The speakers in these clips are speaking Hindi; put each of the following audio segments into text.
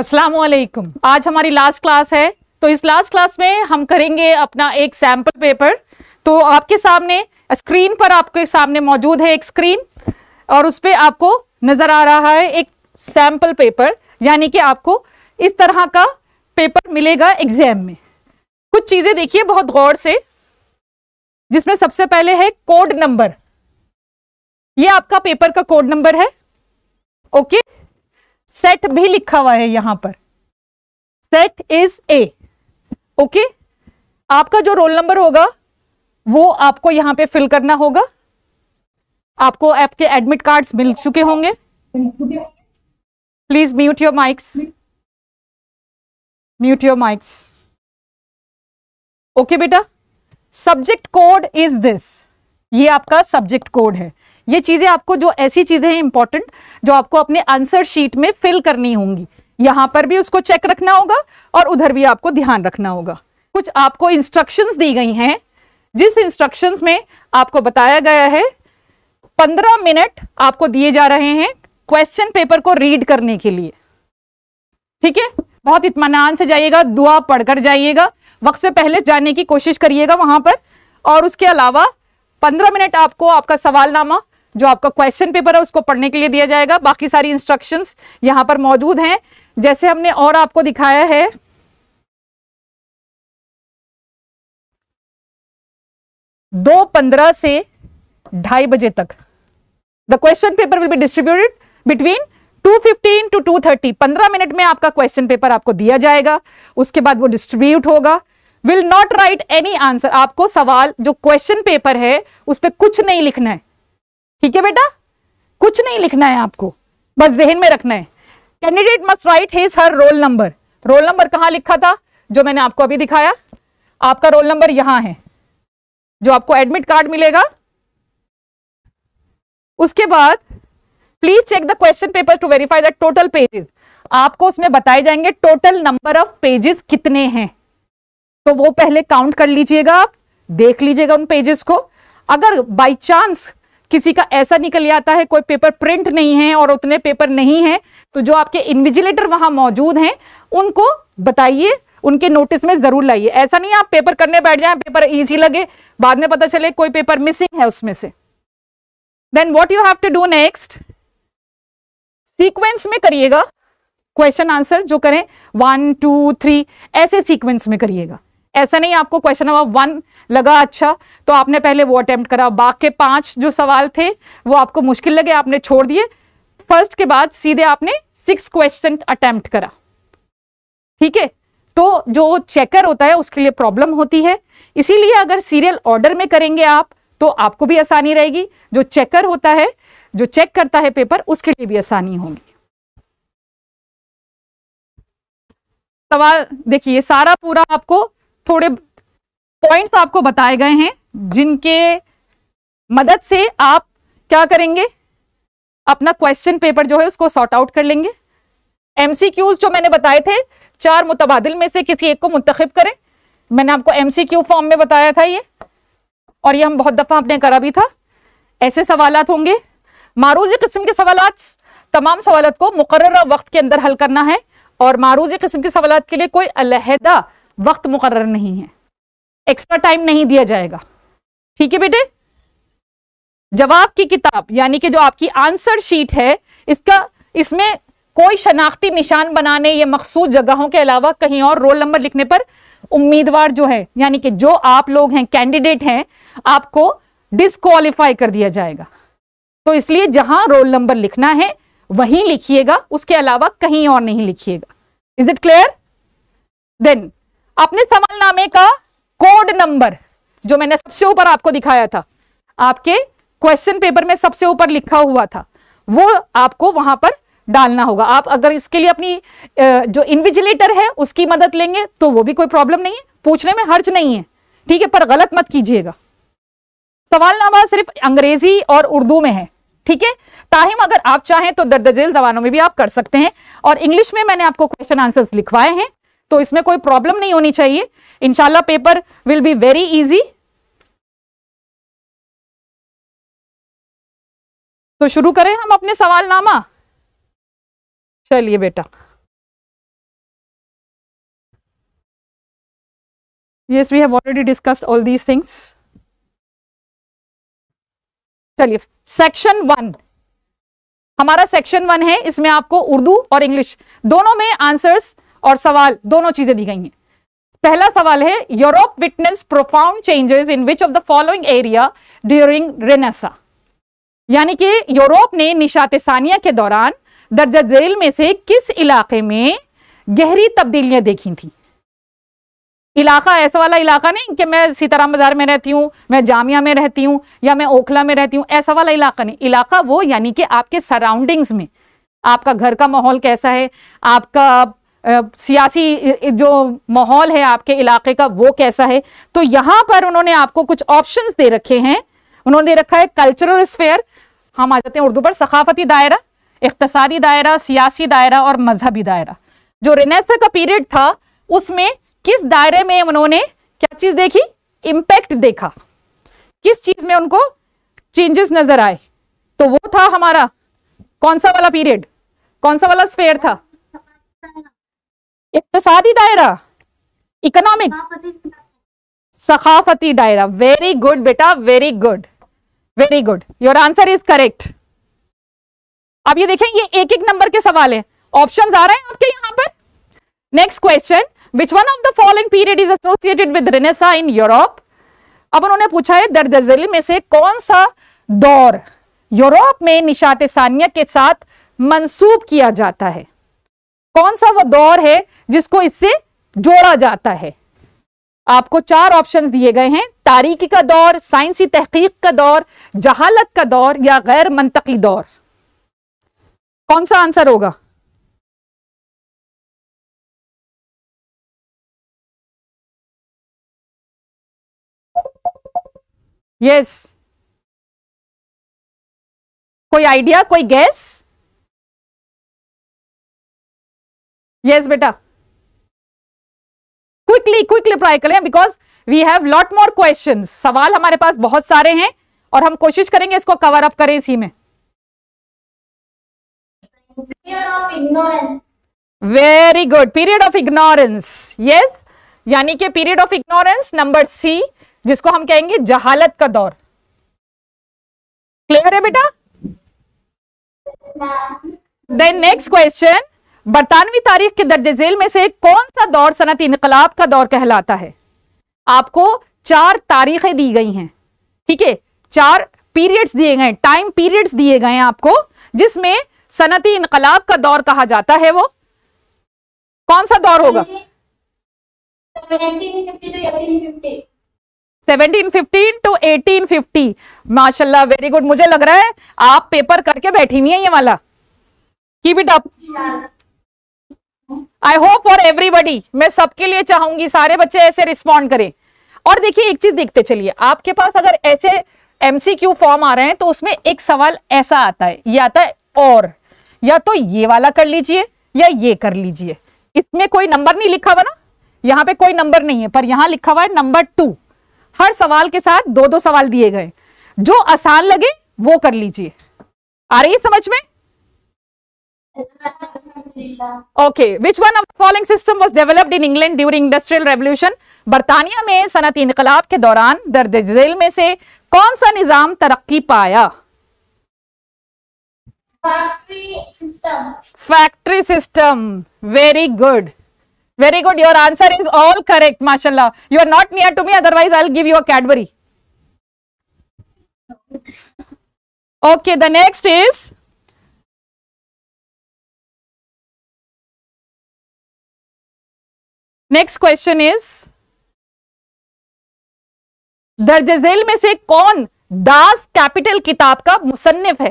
असलम आज हमारी लास्ट क्लास है तो इस लास्ट क्लास में हम करेंगे अपना एक सैम्पल पेपर तो आपके सामने स्क्रीन पर आपके सामने मौजूद है एक स्क्रीन और उस पर आपको नज़र आ रहा है एक सैम्पल पेपर यानी कि आपको इस तरह का पेपर मिलेगा एग्जाम में कुछ चीज़ें देखिए बहुत गौर से जिसमें सबसे पहले है कोड नंबर ये आपका पेपर का कोड नंबर है ओके okay? सेट भी लिखा हुआ है यहां पर सेट इज ए ओके आपका जो रोल नंबर होगा वो आपको यहां पे फिल करना होगा आपको ऐप के एडमिट कार्ड्स मिल चुके होंगे please mute your mics mute your mics okay बेटा सब्जेक्ट कोड इज दिस ये आपका सब्जेक्ट कोड है ये चीज़ें आपको जो ऐसी चीज़ें हैं इंपॉर्टेंट जो आपको अपने आंसर शीट में फिल करनी होंगी यहाँ पर भी उसको चेक रखना होगा और उधर भी आपको ध्यान रखना होगा कुछ आपको इंस्ट्रक्शंस दी गई हैं जिस इंस्ट्रक्शंस में आपको बताया गया है पंद्रह मिनट आपको दिए जा रहे हैं क्वेश्चन पेपर को रीड करने के लिए ठीक है बहुत इतमान से जाइएगा दुआ पढ़कर जाइएगा वक्त से पहले जाने की कोशिश करिएगा वहां पर और उसके अलावा पंद्रह मिनट आपको आपका सवालनामा जो आपका क्वेश्चन पेपर है उसको पढ़ने के लिए दिया जाएगा बाकी सारी इंस्ट्रक्शंस यहां पर मौजूद हैं जैसे हमने और आपको दिखाया है दो पंद्रह से ढाई बजे तक the question paper will be distributed between 215 to thirty पंद्रह मिनट में आपका क्वेश्चन पेपर आपको दिया जाएगा उसके बाद वो डिस्ट्रीब्यूट होगा will not write any answer आपको सवाल जो क्वेश्चन पेपर है उस पर कुछ नहीं लिखना है ठीक है बेटा कुछ नहीं लिखना है आपको बस देहन में रखना है candidate must write his her roll number roll number कहां लिखा था जो मैंने आपको अभी दिखाया आपका रोल नंबर यहां है जो आपको एडमिट कार्ड मिलेगा उसके बाद please check the question paper to verify the total pages आपको उसमें बताए जाएंगे टोटल नंबर ऑफ पेजेस कितने हैं तो वो पहले काउंट कर लीजिएगा आप देख लीजिएगा उन पेजेस को अगर बाई चांस किसी का ऐसा निकल जाता है कोई पेपर प्रिंट नहीं है और उतने पेपर नहीं है तो जो आपके इन्विजिलेटर वहां मौजूद हैं उनको बताइए उनके नोटिस में ज़रूर लाइए ऐसा नहीं आप पेपर करने बैठ जाए पेपर ईजी लगे बाद में पता चले कोई पेपर मिसिंग है उसमें से then what you have to do next sequence में करिएगा क्वेश्चन आंसर जो करें वन टू थ्री ऐसे सीक्वेंस में करिएगा ऐसा नहीं आपको क्वेश्चन नंबर वन लगा अच्छा तो आपने पहले वो अटेम्प्ट करा बाकी के पांच जो सवाल थे वो आपको मुश्किल लगे आपने छोड़ दिए फर्स्ट के बाद सीधे आपने सिक्स क्वेश्चन अटेम्प्ट करा ठीक है तो जो चेकर होता है उसके लिए प्रॉब्लम होती है इसीलिए अगर सीरियल ऑर्डर में करेंगे आप तो आपको भी आसानी रहेगी जो चेकर होता है जो चेक करता है पेपर उसके लिए भी आसानी होगी सवाल देखिए सारा पूरा आपको थोड़े पॉइंट्स आपको बताए गए हैं जिनके मदद से आप क्या करेंगे अपना क्वेश्चन पेपर जो है उसको सॉर्ट आउट कर लेंगे एमसीक्यूज जो मैंने बताए थे चार मुतबाद में से किसी एक को मुंतखब करें मैंने आपको एमसीक्यू फॉर्म में बताया था ये और ये हम बहुत दफ़ा आपने करा भी था ऐसे सवाल होंगे मारूज किस्म के सवाल तमाम सवाल को मुकर वक्त के अंदर हल करना है और मारूज किस्म के सवाल के लिए कोई अलहदा वक्त मुकर नहीं है एक्स्ट्रा टाइम नहीं दिया जाएगा ठीक है बेटे जवाब की किताब यानी कि जो आपकी आंसर शीट है इसका इसमें कोई शनाख्ती निशान बनाने या मखसूस जगहों के अलावा कहीं और रोल नंबर लिखने पर उम्मीदवार जो है यानी कि जो आप लोग हैं कैंडिडेट हैं आपको डिसक्वालीफाई कर दिया जाएगा तो इसलिए जहां रोल नंबर लिखना है वहीं लिखिएगा उसके अलावा कहीं और नहीं लिखिएगा इज इट क्लियर देन अपने सवालनामे का कोड नंबर जो मैंने सबसे ऊपर आपको दिखाया था आपके क्वेश्चन पेपर में सबसे ऊपर लिखा हुआ था वो आपको वहां पर डालना होगा आप अगर इसके लिए अपनी जो इन्विजिलेटर है उसकी मदद लेंगे तो वो भी कोई प्रॉब्लम नहीं है पूछने में हर्ज नहीं है ठीक है पर गलत मत कीजिएगा सवालनामा सिर्फ अंग्रेजी और उर्दू में है ठीक है ताहिम अगर आप चाहें तो दर्द जवानों में भी आप कर सकते हैं और इंग्लिश में मैंने आपको क्वेश्चन आंसर्स लिखवाए हैं तो इसमें कोई प्रॉब्लम नहीं होनी चाहिए इनशाला paper will be very easy तो शुरू करें हम अपने सवालनामा चलिए बेटा yes we have already discussed all these things चलिए सेक्शन वन हमारा सेक्शन वन है इसमें आपको उर्दू और इंग्लिश दोनों में आंसर्स और सवाल दोनों चीजें दी गई हैं पहला सवाल है Europe witness profound changes in which of the following area during renaissance यानी कि यूरोप ने निशात सानिया के दौरान दर्जा जेल में से किस इलाके में गहरी तब्दीलियां देखी थी इलाका ऐसा वाला इलाका नहीं कि मैं सीताराम बाजार में रहती हूँ मैं जामिया में रहती हूँ या मैं ओखला में रहती हूँ ऐसा वाला इलाका नहीं इलाका वो यानी कि आपके सराउंडिंग्स में आपका घर का माहौल कैसा है आपका सियासी जो माहौल है आपके इलाके का वो कैसा है तो यहाँ पर उन्होंने आपको कुछ ऑप्शंस दे रखे हैं उन्होंने दे रखा है कल्चरल स्फेयर हम आ जाते हैं उर्दू पर सकाफती दायरा इकतसादी दायरा सियासी दायरा और मजहबी दायरा जो रेनेसा का पीरियड था उसमें किस दायरे में उन्होंने क्या चीज़ देखी इम्पैक्ट देखा किस चीज़ में उनको चेंजेस नज़र आए तो वो था हमारा कौन सा वाला पीरियड कौन सा वाला स्फेयर था इकतसादी दायरा इकोनॉमिक सखाफती दायरा वेरी गुड बेटा very good very good your answer is correct अब ये देखें ये एक एक नंबर के सवाल है ऑप्शन आ रहे हैं आपके यहां पर next question which one of the following period is associated with renaissance in Europe अब उन्होंने पूछा है दर्दजिल में से कौन सा दौर यूरोप में निशात सानिया के साथ मंसूब किया जाता है कौन सा वह दौर है जिसको इससे जोड़ा जाता है आपको चार ऑप्शंस दिए गए हैं तारीख का दौर साइंसी तहकीक का दौर जहालत का दौर या गैर मंतकी दौर कौन सा आंसर होगा यस yes. कोई आइडिया कोई गैस yes बेटा क्विकली क्विकली try करें because we have lot more question सवाल हमारे पास बहुत सारे हैं और हम कोशिश करेंगे इसको कवर अप करें इसी में very good period of ignorance yes यानी कि period of ignorance number C जिसको हम कहेंगे जहालत का दौर क्लियर है बेटा देन नेक्स्ट क्वेश्चन बरतानवी तारीख के दर्ज झेल में से कौन सा दौर सनत इनकलाब का दौर कहलाता है आपको चार तारीखें दी गई हैं ठीक है चार पीरियड्स दिए गए टाइम पीरियड्स दिए गए हैं आपको जिसमें सनती इनकलाब का दौर कहा जाता है वो कौन सा दौर होगा सेवनटीन 1715 टू 1850 माशाल्लाह वेरी गुड मुझे लग रहा है आप पेपर करके बैठी हुई है ये वाला की बेटा आई होप फॉर एवरीबडी मैं सबके लिए चाहूंगी सारे बच्चे ऐसे रिस्पॉन्ड करें और देखिए एक चीज देखते चलिए आपके पास अगर ऐसे एमसीक्यू फॉर्म आ रहे हैं तो उसमें एक सवाल ऐसा आता है ये आता है तो और या तो ये वाला कर लीजिए या ये कर लीजिए इसमें कोई नंबर नहीं लिखा हुआ ना यहाँ पे कोई नंबर नहीं है पर यहाँ लिखा हुआ है नंबर टू हर सवाल के साथ दो दो सवाल दिए गए जो आसान लगे वो कर लीजिए आ रही है समझ में okay which one of following system was developed in England during industrial revolution बरतानिया में सनती इनकलाब के दौरान दर्द जेल में से कौन सा निजाम तरक्की पाया factory system very good very good your answer is all correct माशाला you are not near to me otherwise I give your a Cadbury okay the next is next question is दर्ज झेल में से कौन दास कैपिटल किताब का मुसन्फ है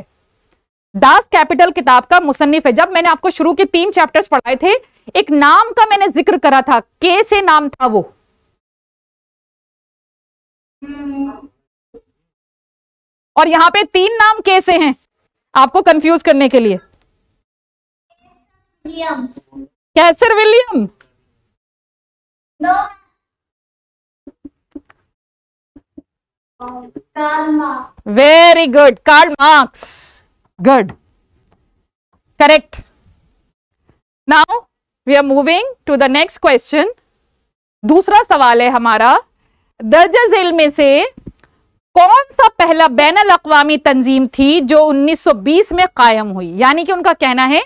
दास कैपिटल किताब का मुसन्फ है जब मैंने आपको शुरू के तीन चैप्टर्स पढ़ाए थे एक नाम का मैंने जिक्र करा था के से नाम था वो और यहां पे तीन नाम के से हैं आपको कंफ्यूज करने के लिए Kaiser William No. Karl Marx. Very good. Karl Marx. Good. Correct. Now we are moving to the next question. दूसरा सवाल है हमारा दर्ज जिल में से कौन सा पहला बैन अवी तंजीम थी जो 1920 में कायम हुई यानी कि उनका कहना है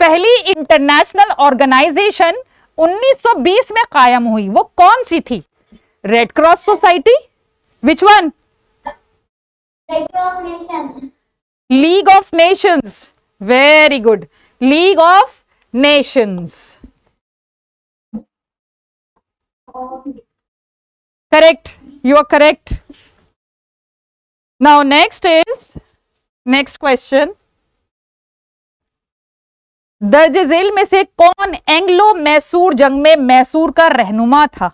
पहली इंटरनेशनल ऑर्गेनाइजेशन 1920 में कायम हुई वो कौन सी थी red cross society which one league of nations very good league of nations correct you are correct now next is next question दर्ज झेल में से कौन एंग्लो मैसूर जंग में मैसूर का रहनुमा था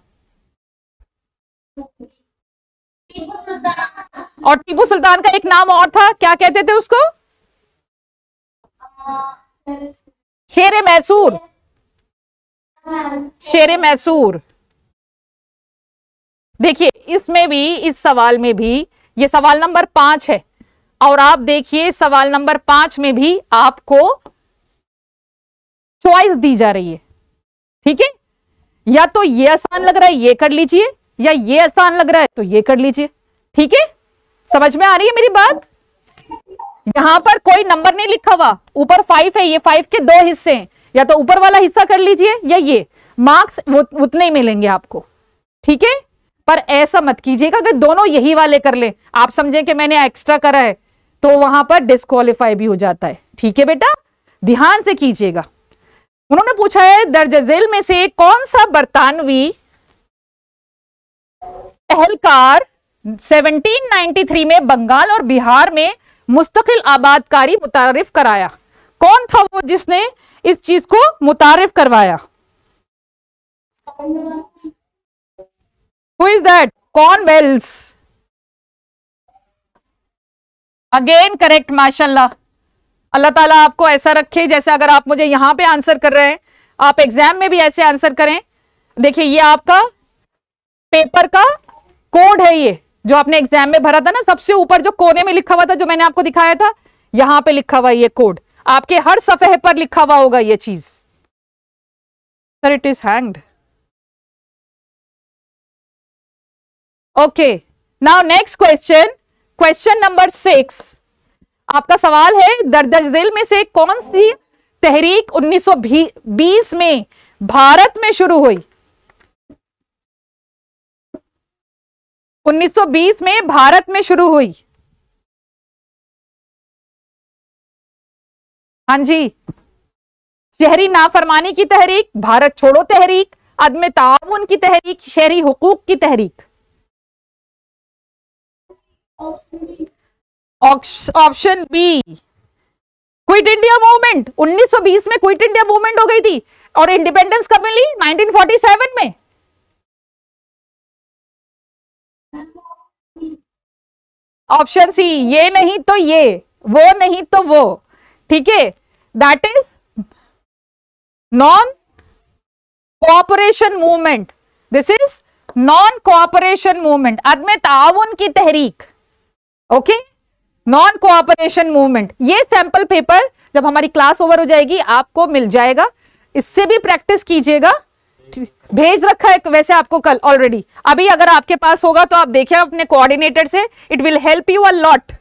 और टीपू सुल्तान का एक नाम और था क्या कहते थे उसको शेर मैसूर शेर मैसूर देखिए इसमें भी इस सवाल में भी ये सवाल नंबर पांच है और आप देखिए सवाल नंबर पांच में भी आपको चॉइस दी जा रही है ठीक है या तो ये आसान लग रहा है ये कर लीजिए या ये आसान लग रहा है तो ये कर लीजिए ठीक है समझ में आ रही है मेरी बात यहां पर कोई नंबर नहीं लिखा हुआ ऊपर फाइव है ये फाइव के दो हिस्से हैं या तो ऊपर वाला हिस्सा कर लीजिए या ये मार्क्स उतने ही मिलेंगे आपको ठीक है पर ऐसा मत कीजिएगा अगर दोनों यही वाले कर ले आप समझे कि मैंने एक्स्ट्रा करा है तो वहां पर डिस्कालीफाई भी हो जाता है ठीक है बेटा ध्यान से कीजिएगा उन्होंने पूछा है दर्ज जेल में से कौन सा बरतानवी अहलकार 1793 में बंगाल और बिहार में मुस्तकिल आबादकारी मुतारफ कराया कौन था वो जिसने इस चीज को मुतारफ करवाया हु इज दैट कौन वेल्स अगेन करेक्ट माशाल्लाह अल्लाह ताला आपको ऐसा रखे जैसे अगर आप मुझे यहाँ पे आंसर कर रहे हैं आप एग्जाम में भी ऐसे आंसर करें देखिए ये आपका पेपर का कोड है ये जो आपने एग्जाम में भरा था ना सबसे ऊपर जो कोने में लिखा हुआ था जो मैंने आपको दिखाया था यहाँ पे लिखा हुआ ये कोड आपके हर सफेह पर लिखा हुआ होगा ये चीज sir it is hanged okay now next question question number six आपका सवाल है दर्दज दिल में से कौन सी तहरीक 1920 में भारत में शुरू हुई 1920 में भारत में शुरू हुई हाँ जी शहरी नाफरमानी की तहरीक भारत छोड़ो तहरीक अदम ताउन की तहरीक शहरी हुकूक की तहरीक option B quit India movement 1920 में क्विट इंडिया मूवमेंट हो गई थी और इंडिपेंडेंस कब मिली 1947 में ऑप्शन सी ये नहीं तो ये वो नहीं तो वो ठीक है that is non cooperation movement this is non cooperation movement अदम ताउन की तहरीक okay okay? Non cooperation movement ये सैंपल पेपर जब हमारी क्लास ओवर हो जाएगी आपको मिल जाएगा इससे भी प्रैक्टिस कीजिएगा भेज रखा है वैसे आपको कल ऑलरेडी अभी अगर आपके पास होगा तो आप देखिए अपने कोऑर्डिनेटर से it will help you a lot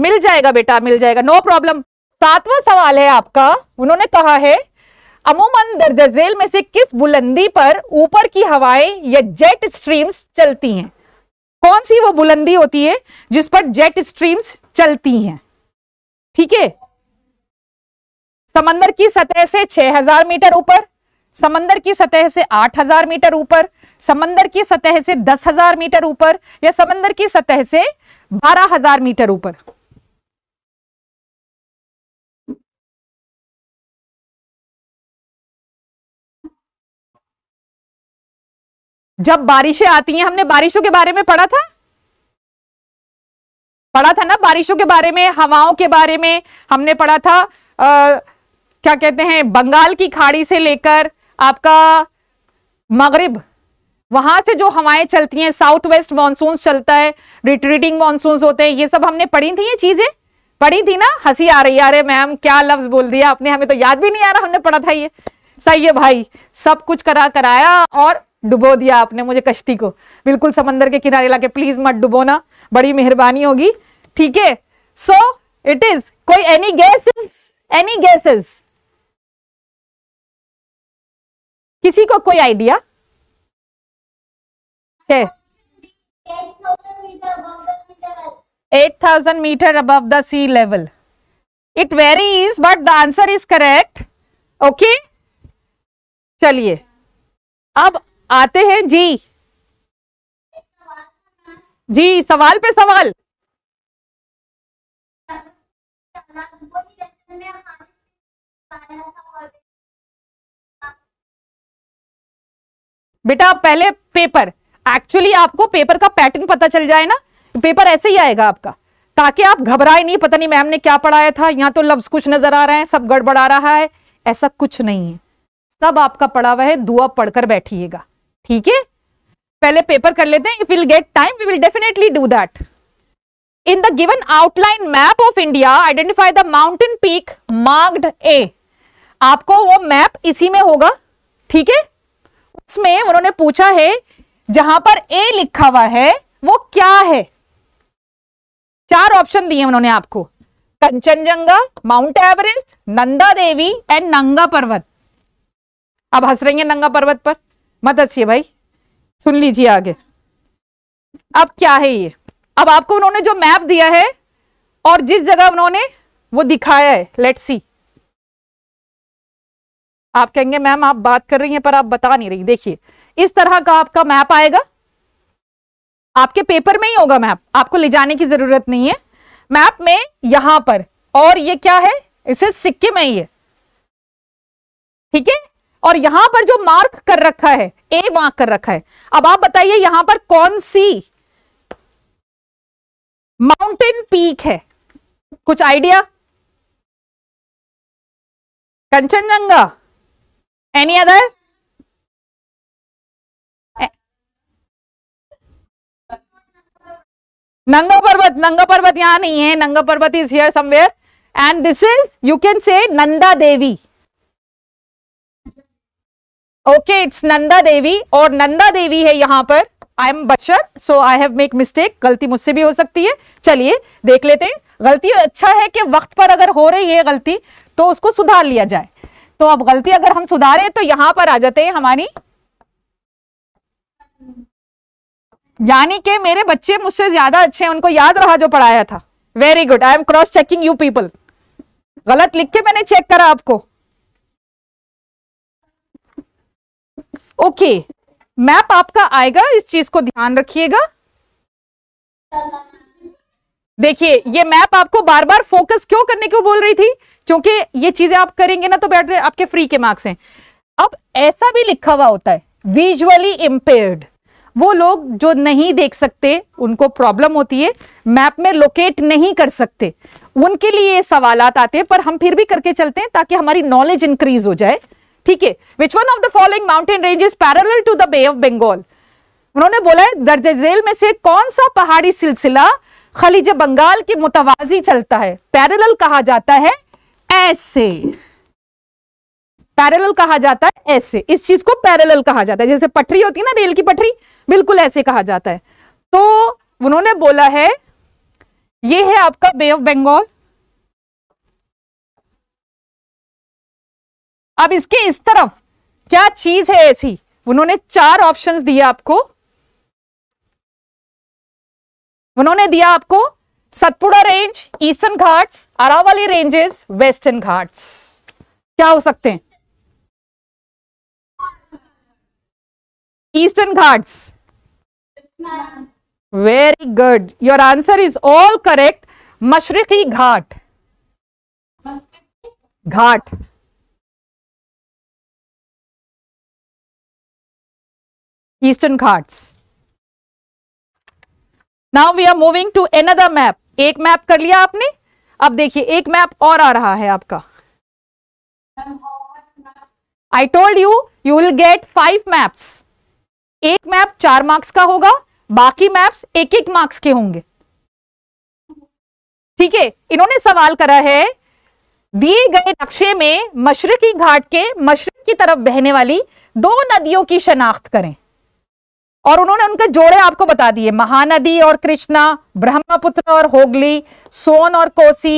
मिल जाएगा बेटा मिल जाएगा नो प्रॉब्लम सातवां सवाल है आपका उन्होंने कहा है अमूमन दर्ज में से किस बुलंदी पर ऊपर की हवाएं या जेट स्ट्रीम्स चलती हैं कौन सी वो बुलंदी होती है जिस पर जेट स्ट्रीम्स चलती हैं ठीक है समंदर की सतह से 6000 मीटर ऊपर समंदर की सतह से 8000 मीटर ऊपर समंदर की सतह से 10000 मीटर ऊपर या समंदर की सतह से 12000 मीटर ऊपर जब बारिशें आती हैं हमने बारिशों के बारे में पढ़ा था पढ़ा था ना बारिशों के बारे में हवाओं के बारे में हमने पढ़ा था आ, क्या कहते हैं बंगाल की खाड़ी से लेकर आपका मगरिब वहां से जो हवाएं चलती हैं साउथ वेस्ट मानसून चलता है रिट्रीटिंग मानसून होते हैं ये सब हमने पढ़ी थी ये चीजें पढ़ी थी ना हंसी आ रही अरे मैम क्या लफ्ज बोल दिया आपने हमें तो याद भी नहीं आ रहा हमने पढ़ा था ये सही है भाई सब कुछ करा कराया और डुबो दिया आपने मुझे कश्ती को बिल्कुल समंदर के किनारे लाके प्लीज मत डुबोना बड़ी मेहरबानी होगी ठीक है सो इट इज कोई एनी गैसेस एनी गैसेस किसी को कोई idea eight thousand metre above the sea level it very is but the answer is correct okay चलिए अब आते हैं जी जी सवाल पे सवाल बेटा पहले पेपर एक्चुअली आपको पेपर का पैटर्न पता चल जाए ना पेपर ऐसे ही आएगा आपका ताकि आप घबराए नहीं पता नहीं मैम ने क्या पढ़ाया था यहाँ तो लफ्ज कुछ नजर आ रहे हैं सब गड़बड़ा रहा है ऐसा कुछ नहीं है सब आपका पढ़ा हुआ है दुआ पढ़कर बैठिएगा ठीक है पहले पेपर कर लेते हैं if will get time we will definitely do that in the given outline map of India identify the mountain peak mark A आपको वो मैप इसी में होगा ठीक है उसमें उन्होंने पूछा है जहां पर ए लिखा हुआ है वो क्या है चार ऑप्शन दिए उन्होंने आपको Kanchenjunga Mount Everest Nanda Devi and Nanga Parbat अब हंस रही है नंगा पर्वत पर मदद से भाई सुन लीजिए आगे अब क्या है ये अब आपको उन्होंने जो मैप दिया है और जिस जगह उन्होंने वो दिखाया है लेट सी आप कहेंगे मैम आप बात कर रही हैं पर आप बता नहीं रही देखिए इस तरह का आपका मैप आएगा आपके पेपर में ही होगा मैप आपको ले जाने की जरूरत नहीं है मैप में यहां पर और ये क्या है इसे सिक्किम है ये ठीक है और यहां पर जो मार्क कर रखा है ए मार्क कर रखा है अब आप बताइए यहां पर कौन सी माउंटेन पीक है कुछ आइडिया कंचनजंगा एनी अदर नंगा पर्वत नंगा पर्वत यहां नहीं है Nanga Parbat is here somewhere and this is you can say Nanda Devi okay it's Nanda Devi और नंदा देवी है यहां पर आई एम बशर so I have make mistake गलती मुझसे भी हो सकती है चलिए देख लेते हैं गलती अच्छा है कि वक्त पर अगर हो रही है गलती तो उसको सुधार लिया जाए तो अब गलती अगर हम सुधारें तो यहां पर आ जाते हैं हमारी यानी कि मेरे बच्चे मुझसे ज्यादा अच्छे हैं उनको याद रहा जो पढ़ाया था very good I am cross checking you people गलत लिख के मैंने चेक करा आपको ओके मैप आपका आएगा इस चीज को ध्यान रखिएगा देखिए ये मैप आपको बार बार फोकस क्यों करने को बोल रही थी क्योंकि ये चीजें आप करेंगे ना तो बैठ रहे आपके फ्री के मार्क्स हैं अब ऐसा भी लिखा हुआ होता है विजुअली इम्पेयर्ड वो लोग जो नहीं देख सकते उनको प्रॉब्लम होती है मैप में लोकेट नहीं कर सकते उनके लिए सवाल आते हैं पर हम फिर भी करके चलते हैं ताकि हमारी नॉलेज इंक्रीज हो जाए ठीक है which one of the following mountain range is parallel to the Bay of Bengal उन्होंने बोला है दर्ज में से कौन सा पहाड़ी सिलसिला खलीज बंगाल के मुतवाजी चलता है पैरल कहा जाता है ऐसे पैरेलल कहा जाता है ऐसे इस चीज को पैरेलल कहा जाता है जैसे पटरी होती है ना रेल की पटरी बिल्कुल ऐसे कहा जाता है तो उन्होंने बोला है ये है आपका बे ऑफ बंगाल अब इसके इस तरफ क्या चीज है ऐसी उन्होंने चार ऑप्शंस दिए आपको उन्होंने दिया आपको Satpura range Eastern Ghats Aravalli ranges Western Ghats क्या हो सकते हैं Eastern Ghats very good your answer is all correct मशरकी घाट घाट Eastern Ghats. Now we are moving to another map एक मैप कर लिया आपने अब देखिए एक मैप और आ रहा है आपका I told you you will get five maps एक मैप चार मार्क्स का होगा बाकी मैप्स एक एक मार्क्स के होंगे ठीक है इन्होंने सवाल करा है दिए गए नक्शे में मशरकी घाट के मशरक की तरफ बहने वाली दो नदियों की शनाख्त करें और उन्होंने उनके जोड़े आपको बता दिए महानदी और कृष्णा ब्रह्मपुत्र और होगली सोन और कोसी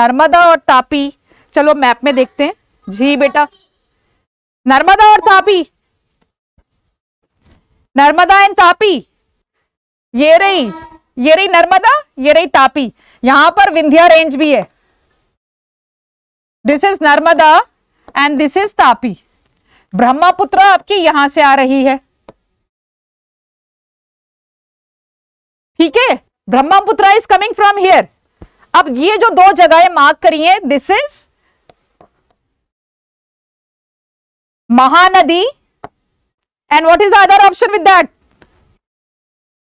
नर्मदा और तापी चलो मैप में देखते हैं जी बेटा नर्मदा और तापी नर्मदा एंड तापी ये रही ये रही नर्मदा ये रही तापी यहां पर विंध्या रेंज भी है this is Narmada and this is Tapi Brahmaputra आपकी यहां से आ रही है ठीक है Brahmaputra is coming from here अब ये जो दो जगह मार्क करिए this is Mahanadi and what is the other option with that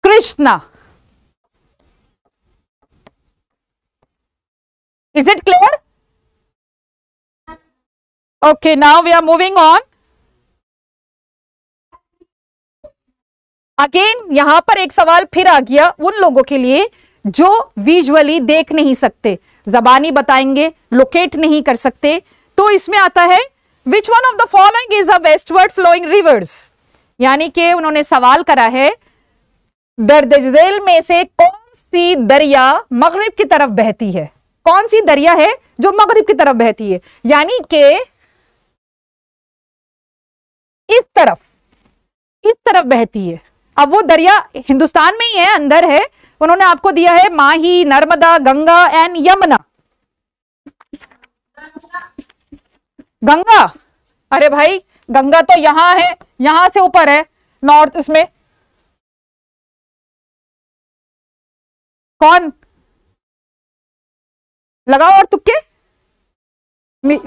Krishna is it clear okay now we are moving on again यहां पर एक सवाल फिर आ गया उन लोगों के लिए जो विजुअली देख नहीं सकते जबानी बताएंगे लोकेट नहीं कर सकते तो इसमें आता है which one of the following is a westward flowing rivers यानी कि उन्होंने सवाल करा है दर्देल में से कौन सी दरिया मगरब की तरफ बहती है कौन सी दरिया है जो मगरब की तरफ बहती है यानी के इस तरफ इस तरफ बहती है अब वो दरिया हिंदुस्तान में ही है अंदर है उन्होंने आपको दिया है माही नर्मदा गंगा एंड यमुना गंगा अरे भाई गंगा तो यहां है यहां से ऊपर है नॉर्थ इसमें कौन लगाओ और तुक्के नि,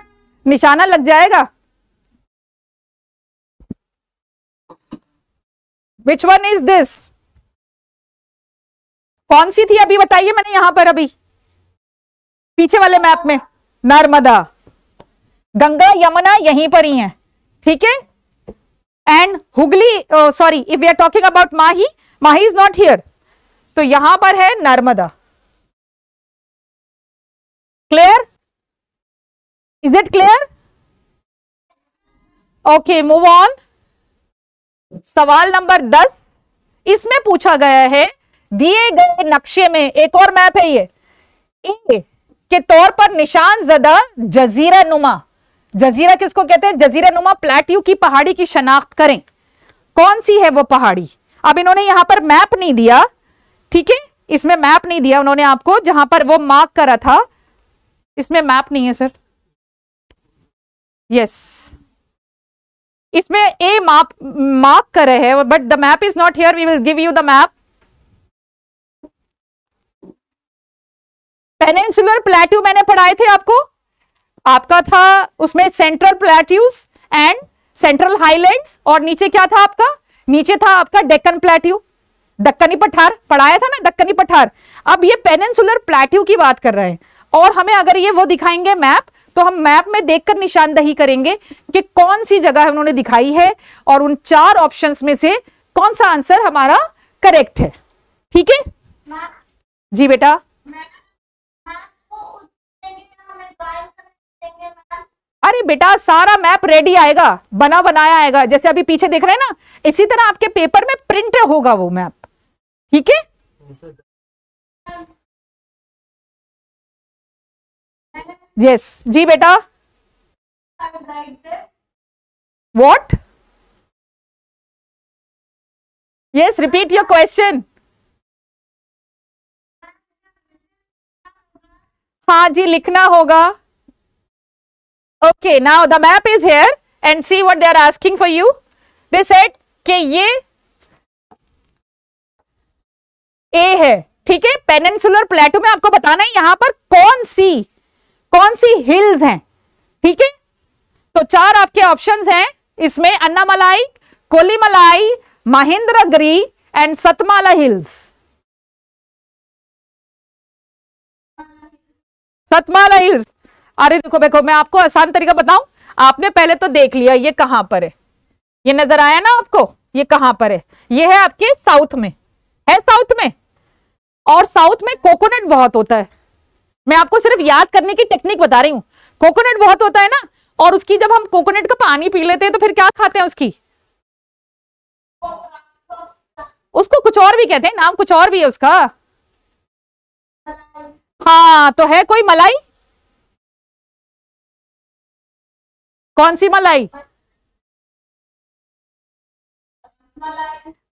निशाना लग जाएगा विच वन इज दिस कौन सी थी अभी बताइए मैंने यहां पर अभी पीछे वाले मैप में नर्मदा गंगा यमुना यहीं पर ही है ठीक है and Hooghly sorry if we are talking about Mahi Mahi is not here तो यहां पर है Narmada clear is it clear okay move on सवाल नंबर दस इसमें पूछा गया है दिए गए नक्शे में एक और मैप है ये ए के तौर पर निशान जदा जजीरा नुमा जजीरा किसको कहते हैं जजीरा नुमा प्लेट्यू की पहाड़ी की शनाख्त करें कौन सी है वो पहाड़ी अब इन्होंने यहां पर मैप नहीं दिया ठीक है इसमें मैप नहीं दिया उन्होंने आपको जहां पर वो मार्क करा था इसमें मैप नहीं है सर यस इसमें ए माप मार्क रहे हैं but the map is not here we will give you the map peninsular plateau मैंने पढ़ाए थे आपको आपका था उसमें central plateaus and central highland और नीचे क्या था आपका नीचे था आपका डेक्कन प्लेट्यू दक्कनी पठार पढ़ाया था ना दक्कनी पठार अब ये पेनेंसुलर प्लेट्यू की बात कर रहे हैं और हमें अगर ये वो दिखाएंगे मैप तो हम मैप में देखकर निशानदही करेंगे कि कौन सी जगह उन्होंने दिखाई है और उन चार ऑप्शंस में से कौन सा आंसर हमारा करेक्ट है ठीक है जी बेटा अरे बेटा सारा मैप रेडी आएगा बना बनाया आएगा जैसे अभी पीछे देख रहे हैं ना इसी तरह आपके पेपर में प्रिंट होगा वो मैप ठीक है यस जी बेटा what yes repeat your question हाँ जी लिखना होगा okay now the map is here and see what they are asking for you they set के ये ए है ठीक है पेनेंसुलर प्लेटो में आपको बताना है यहां पर कौन सी कौन सी हिल्स हैं ठीक है तो चार आपके ऑप्शंस हैं इसमें Anamalai Kollimalai Mahendragiri and Satmala hills Satmala hills अरे देखो देखो मैं आपको आसान तरीका बताऊं आपने पहले तो देख लिया ये कहां पर है ये नजर आया ना आपको ये कहां पर है ये है आपके साउथ में है साउथ में और साउथ में कोकोनट बहुत होता है मैं आपको सिर्फ याद करने की टेक्निक बता रही हूँ कोकोनट बहुत होता है ना और उसकी जब हम कोकोनट का पानी पी लेते हैं तो फिर क्या खाते हैं उसकी उसको कुछ और भी कहते हैं नाम कुछ और भी है उसका हाँ तो है कोई मलाई कौन सी मलाई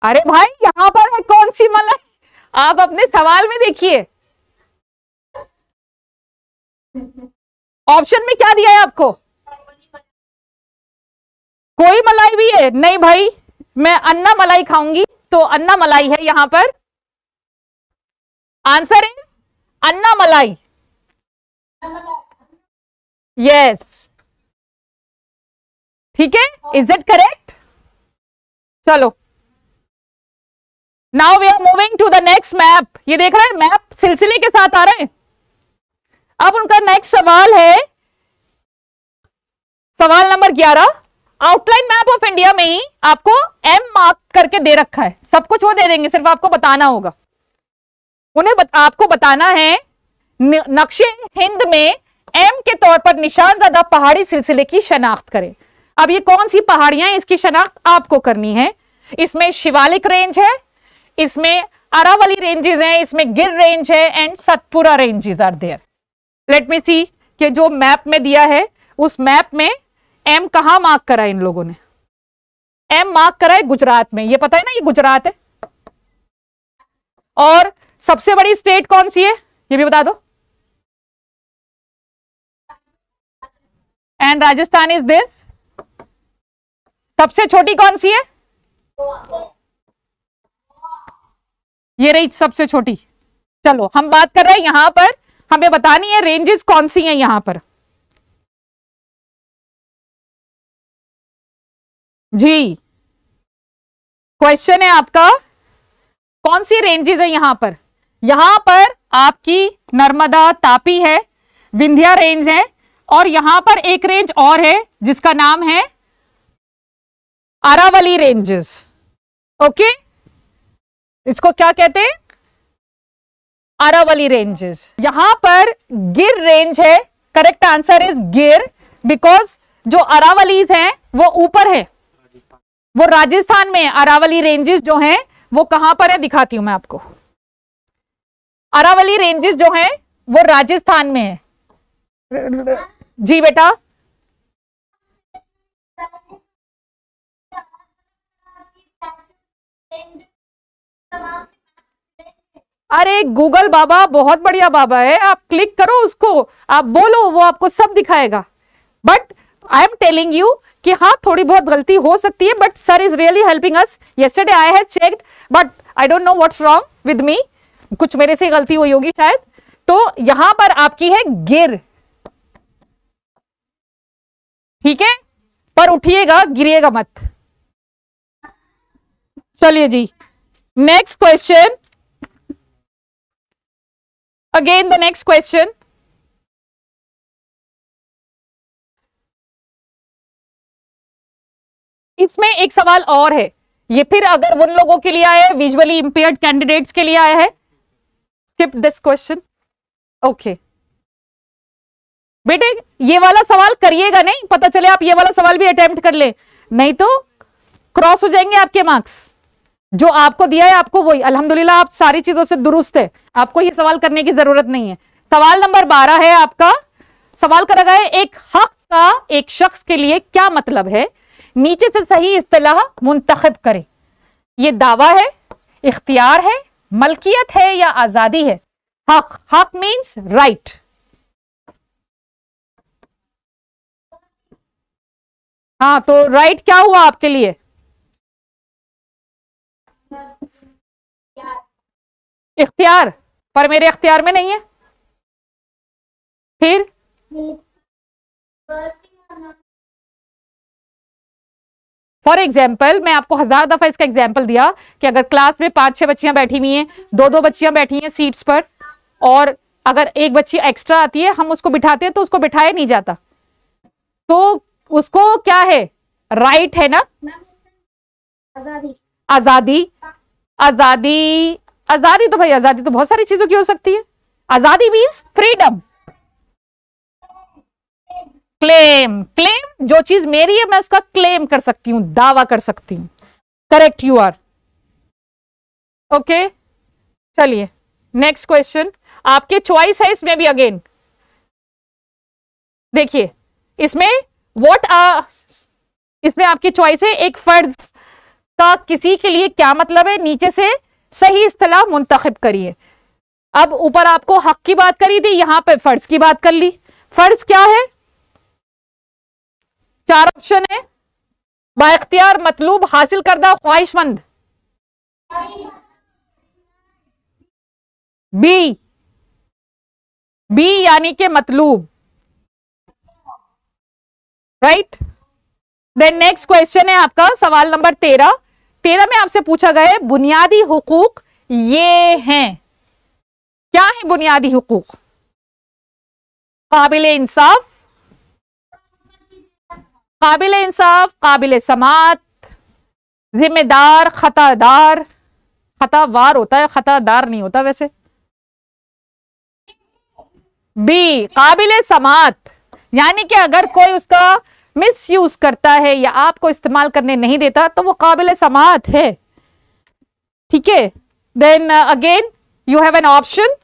अरे भाई यहां पर है कौन सी मलाई आप अपने सवाल में देखिए ऑप्शन में क्या दिया है आपको कोई मलाई भी है नहीं भाई मैं अन्ना मलाई खाऊंगी तो अन्ना मलाई है यहां पर आंसर है अन्ना मलाई यस ठीक है इज इट करेक्ट चलो now we are moving to the next map ये देख रहे हैं मैप सिलसिले के साथ आ रहे हैं अब उनका नेक्स्ट सवाल है सवाल नंबर ग्यारह आउटलाइन मैप ऑफ इंडिया में ही आपको एम मार्क करके दे रखा है सब कुछ वो दे देंगे सिर्फ आपको बताना होगा उन्हें बत, आपको बताना है नक्शे हिंद में एम के तौर पर निशान ज्यादा पहाड़ी सिलसिले की शनाख्त करें अब ये कौन सी पहाड़ियां इसकी शनाख्त आपको करनी है इसमें शिवालिक रेंज है इसमें अरावली रेंजेस हैं इसमें गिर रेंज है and Satpura ranges are there let me see कि जो मैप में दिया है उस मैप में एम कहा मार्क करा है इन लोगों ने एम मार्क करा है गुजरात में ये पता है ना ये गुजरात है और सबसे बड़ी स्टेट कौन सी है ये भी बता दो एंड राजस्थान इज दिस सबसे छोटी कौन सी है ये रही सबसे छोटी चलो हम बात कर रहे हैं यहां पर हमें बतानी है रेंजेस कौन सी हैं यहां पर जी क्वेश्चन है आपका कौन सी रेंजेस है यहां पर यहां पर आपकी नर्मदा तापी है विंध्या रेंज है और यहां पर एक रेंज और है जिसका नाम है अरावली रेंजेस ओके इसको क्या कहते हैं अरावली रेंजेस यहां पर गिर रेंज है correct answer is Gir because जो अरावलीज हैं वो ऊपर है वो राजस्थान में अरावली रेंजेस जो हैं वो कहां पर है दिखाती हूं मैं आपको अरावली रेंजेस जो हैं वो राजस्थान में है जी बेटा अरे गूगल बाबा बहुत बढ़िया बाबा है आप क्लिक करो उसको आप बोलो वो आपको सब दिखाएगा but I am telling you कि हाँ थोड़ी बहुत गलती हो सकती है but sir is really helping us yesterday I have checked but I don't know what's wrong with me कुछ मेरे से गलती हुई होगी शायद तो यहां पर आपकी है गिर ठीक है पर उठिएगा गिरिएगा मत चलिए जी next question Again, the next question. इसमें एक सवाल और है ये फिर अगर उन लोगों के लिए आया है विजुअली इंपेयर्ड कैंडिडेट्स के लिए आया है स्किप दिस क्वेश्चन ओके बेटे ये वाला सवाल करिएगा नहीं पता चले आप ये वाला सवाल भी अटेम्प्ट कर ले नहीं तो क्रॉस हो जाएंगे आपके मार्क्स जो आपको दिया है आपको वही अल्हम्दुलिल्लाह आप सारी चीजों से दुरुस्त है आपको ये सवाल करने की जरूरत नहीं है सवाल नंबर बारह है आपका सवाल करा गया एक हक का एक शख्स के लिए क्या मतलब है नीचे से सही इतलाह मुंतखब करें यह दावा है इख्तियार है मलकियत है या आजादी है हक हक मीन्स राइट हाँ तो राइट क्या हुआ आपके लिए इख्तियार पर मेरे अख्तियार में नहीं है फिर फॉर एग्जाम्पल मैं आपको हजार दफा इसका एग्जाम्पल दिया कि अगर क्लास में पांच छह बच्चियां बैठी हुई हैं दो दो बच्चियां बैठी हैं सीट्स पर और अगर एक बच्ची एक्स्ट्रा आती है हम उसको बिठाते हैं तो उसको बिठाया नहीं जाता तो उसको क्या है राइट है ना आजादी आजादी आजादी आजादी तो भाई आजादी तो बहुत सारी चीजों की हो सकती है आजादी मीन्स फ्रीडम क्लेम क्लेम जो चीज मेरी है मैं उसका क्लेम कर सकती हूं दावा कर सकती हूं करेक्ट यू आर ओके चलिए नेक्स्ट क्वेश्चन आपके चॉइस है इसमें भी अगेन देखिए इसमें आ इसमें आपकी चॉइस है एक फर्ज का किसी के लिए क्या मतलब है नीचे से सही इतला मुंतखब करिए अब ऊपर आपको हक की बात करी थी यहां पर फर्ज की बात कर ली फर्ज क्या है चार ऑप्शन है बाख्तियार मतलूब हासिल करदा ख्वाहिशमंद बी बी यानी के मतलूब राइट देन नेक्स्ट क्वेश्चन है आपका सवाल नंबर तेरह तेरह में आपसे पूछा गया है बुनियादी हुकूक ये हैं क्या है बुनियादी हुकूक काबिल इंसाफ काबिल इंसाफ काबिल समात जिम्मेदार खतादार खतावार होता है खतादार नहीं होता वैसे बी काबिल समात यानी कि अगर कोई उसका मिस यूज करता है या आपको इस्तेमाल करने नहीं देता तो वो काबिल समात है ठीक है then again you have an option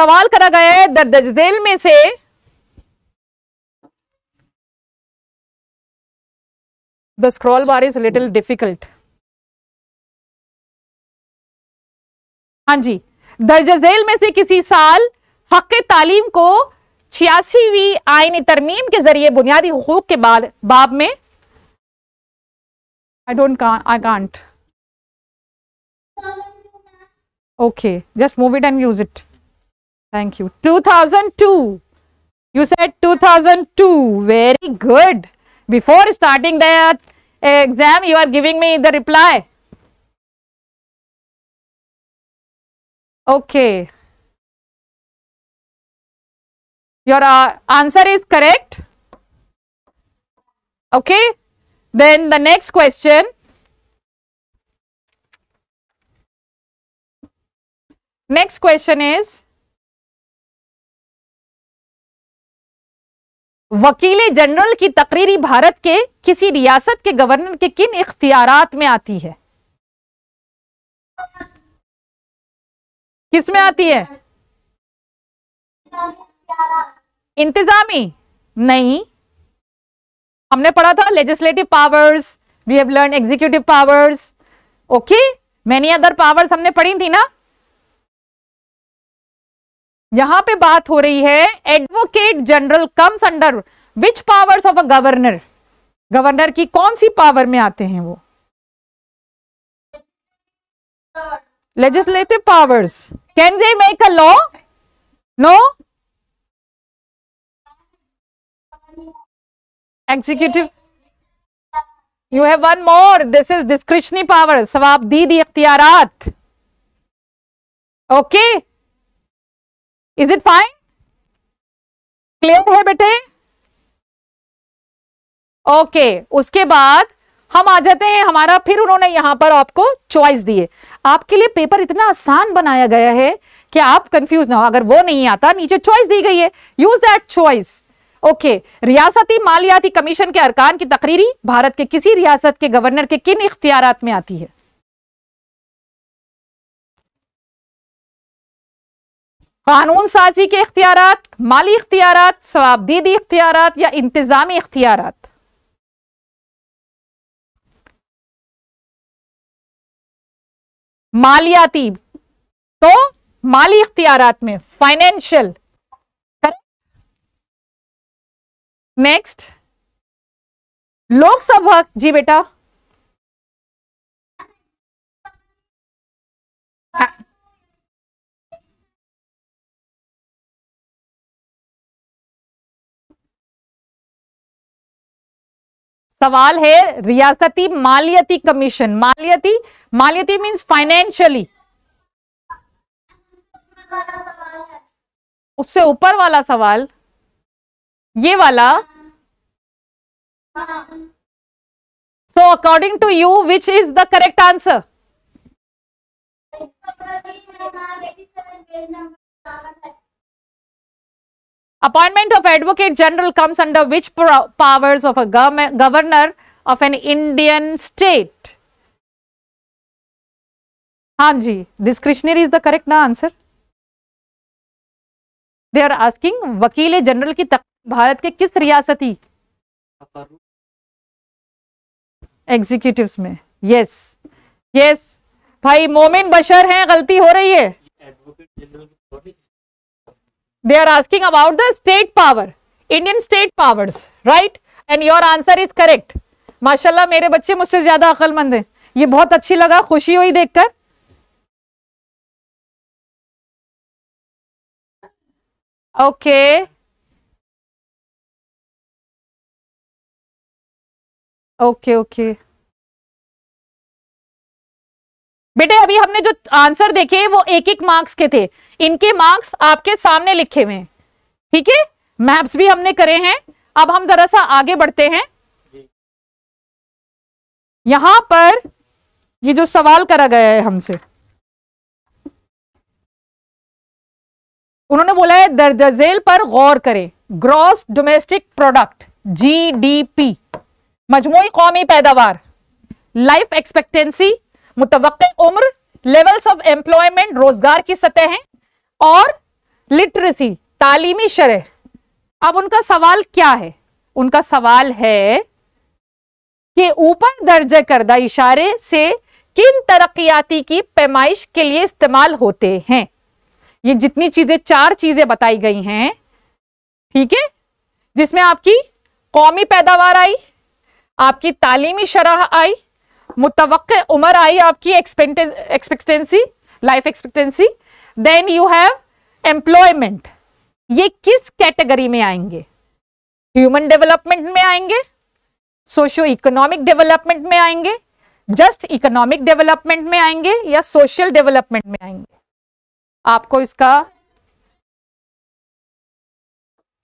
सवाल करा गया है दर्दजेल में से the scroll bar is little difficult हाँ जी दर्जेल में से किसी साल हक तालीम को छियासीवी आईनी तरमीम के जरिए बुनियादी हकूक के बाद बाब में I don't I can't okay just move it and use it thank you 2002 you said 2002 very good before starting the exam you are giving me the reply okay your uh, answer is correct okay then the next question next question is वकील जनरल की तकरीरी भारत के किसी रियासत के गवर्नर के किन इख्तियार में आती है किस में आती है इंतजामी नहीं हमने पढ़ा था legislative powers we have learn executive powers okay many other powers हमने पढ़ी थी ना यहां पे बात हो रही है advocate general comes under which powers of a governor governor की कौन सी पावर में आते हैं वो legislative powers can they make a law no executive you have one more this is discretionary power सवाबदीद इख्तियारात okay is it fine clear है बेटे ओके okay, उसके बाद हम आ जाते हैं हमारा फिर उन्होंने यहां पर आपको चॉइस दिए आपके लिए पेपर इतना आसान बनाया गया है कि आप कंफ्यूज ना हो अगर वो नहीं आता नीचे चॉइस दी गई है यूज दैट चॉइस ओके रियासती मालियाती कमीशन के अरकान की तकरीरी भारत के किसी रियासत के गवर्नर के किन इख्तियार में आती है कानून साजी के इख्तियार माली इख्तियार स्वाबदीदी इख्तियार या इंतजामी इख्तियार मालियाती तो माली इख्तियार में फाइनेंशियल नेक्स्ट लोकसभा जी बेटा सवाल है रियासती मालियती कमीशन मालियती मालियती मींस फाइनेंशियली उससे ऊपर वाला सवाल ये वाला so according to you which is the correct answer appointment of advocate general comes under which powers of a governor of an Indian state हां जी डिस्क्रिप्शनरी इज द करेक्ट ना आंसर दे आर आस्किंग वकील जनरल की तक भारत के किस रियासती एग्जीक्यूटिव में यस यस भाई मोमिन बशर हैं गलती हो रही है they are asking about the state power Indian state powers right and your answer is correct माशाल्लाह मेरे बच्चे मुझसे ज्यादा अकलमंद हैं ये बहुत अच्छी लगा खुशी हुई देखकर ओके okay. ओके ओके बेटे अभी हमने जो आंसर देखे वो एक एक मार्क्स के थे इनके मार्क्स आपके सामने लिखे हुए हैं ठीक है मैप्स भी हमने करे हैं अब हम जरा सा आगे बढ़ते हैं यहां पर ये जो सवाल करा गया है हमसे उन्होंने बोला है दर्जेल पर गौर करें ग्रॉस डोमेस्टिक प्रोडक्ट जीडीपी मजमू कौमी पैदावार लाइफ एक्सपेक्टेंसी मुतव उम्र लेवल्स ऑफ एम्प्लॉयमेंट रोजगार की सतहें और लिटरेसी तालीमी शरह अब उनका सवाल क्या है उनका सवाल है कि ऊपर दर्ज करदा इशारे से किन तरक्याती की पैमाइश के लिए इस्तेमाल होते हैं ये जितनी चीजें चार चीजें बताई गई हैं ठीक है जिसमें आपकी कौमी पैदावार आई आपकी तालीमी शराह आई मुतव उम्र आई आपकी expectancy life expectancy then you have employment ये किस कैटेगरी में आएंगे ह्यूमन डेवलपमेंट में आएंगे सोशो इकोनॉमिक डेवलपमेंट में आएंगे जस्ट इकोनॉमिक डेवलपमेंट में आएंगे या सोशल डेवलपमेंट में आएंगे आपको इसका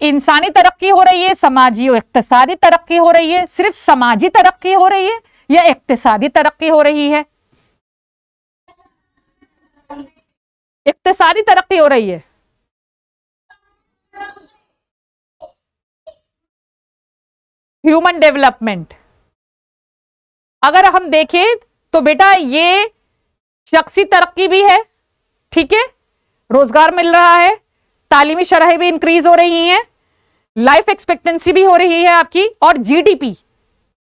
इंसानी तरक्की हो रही है समाजी और इकतसादी तरक्की हो रही है सिर्फ समाजी तरक्की हो रही है या इकतसादी तरक्की हो रही है इकतसादी तरक्की हो रही है ह्यूमन डेवलपमेंट अगर हम देखें तो बेटा ये शख्सी तरक्की भी है ठीक है रोजगार मिल रहा है तालीमी शराह भी इंक्रीज हो रही हैं लाइफ एक्सपेक्टेंसी भी हो रही है आपकी और जीडीपी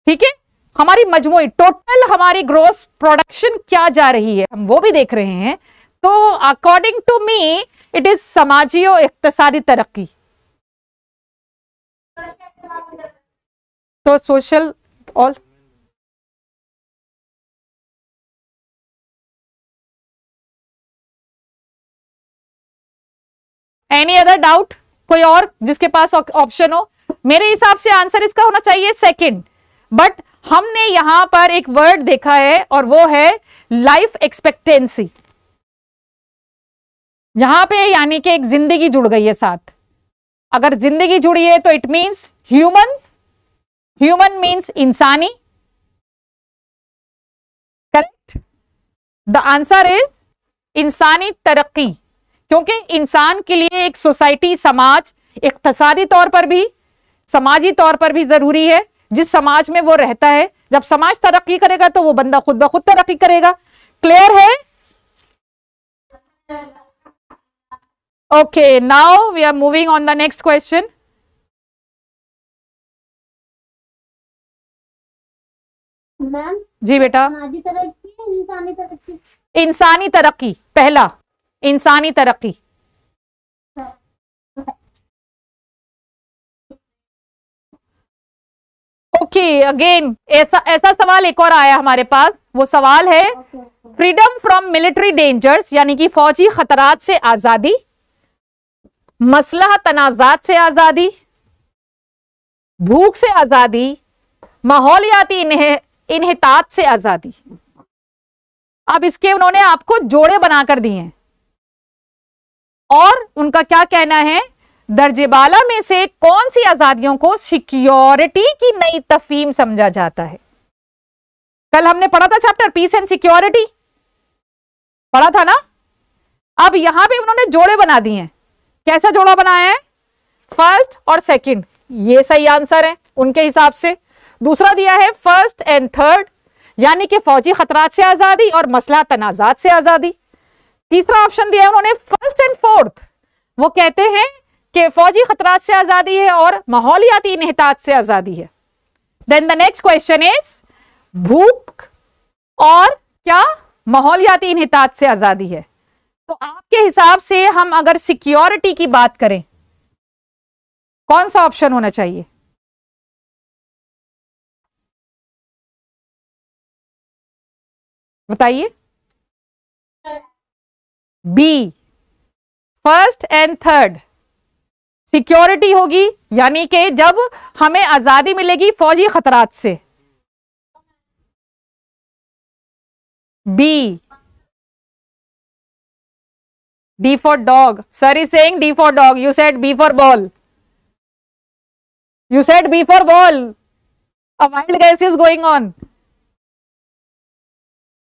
ठीक है हमारी मजमू टोटल हमारी ग्रोस प्रोडक्शन क्या जा रही है हम वो भी देख रहे हैं तो according to me it is समाजी और इकतसादी तरक्की तो social all any other doubt कोई और जिसके पास ऑप्शन हो मेरे हिसाब से आंसर इसका होना चाहिए सेकंड बट हमने यहां पर एक वर्ड देखा है और वो है लाइफ एक्सपेक्टेंसी यहां पे यानी कि एक जिंदगी जुड़ गई है साथ अगर जिंदगी जुड़ी है तो it means human human means इंसानी करेक्ट द आंसर इज इंसानी तरक्की क्योंकि इंसान के लिए एक सोसाइटी समाज इकतसादी तौर पर भी समाजी तौर पर भी जरूरी है जिस समाज में वो रहता है जब समाज तरक्की करेगा तो वो बंदा खुद ब खुद तरक्की करेगा क्लियर है okay now we are moving on the next question ma'am जी बेटा इंसानी तरक्की इंसानी तरक्की पहला इंसानी तरक्की ओके अगेन ऐसा ऐसा सवाल एक और आया हमारे पास वो सवाल है फ्रीडम फ्रॉम मिलिट्री डेंजर्स यानी कि फौजी खतरात से आजादी मसला तनाजात से आजादी भूख से आजादी माहौलियाती इनहतात से आजादी अब इसके उन्होंने आपको जोड़े बनाकर दिए हैं और उनका क्या कहना है दर्जेबाला में से कौन सी आजादियों को सिक्योरिटी की नई तफीम समझा जाता है कल हमने पढ़ा था चैप्टर पीस एंड सिक्योरिटी पढ़ा था ना अब यहां पे उन्होंने जोड़े बना दिए हैं कैसा जोड़ा बनाया है फर्स्ट और सेकंड ये सही आंसर है उनके हिसाब से दूसरा दिया है फर्स्ट एंड थर्ड यानी कि फौजी खतरात से आजादी और मसला तनाजात से आजादी तीसरा ऑप्शन दिया है उन्होंने फर्स्ट एंड फोर्थ वो कहते हैं कि फौजी खतरात से आजादी है और माहौलियाती नहतात से आजादी है then the next question is भूख और क्या माहौलियाती इनहतात से आजादी है तो आपके हिसाब से हम अगर सिक्योरिटी की बात करें कौन सा ऑप्शन होना चाहिए बताइए B first and third security होगी यानी कि जब हमें आजादी मिलेगी फौजी खतरात से B D for dog sir is saying D for dog you said B for ball you said B for ball a wild guess is going on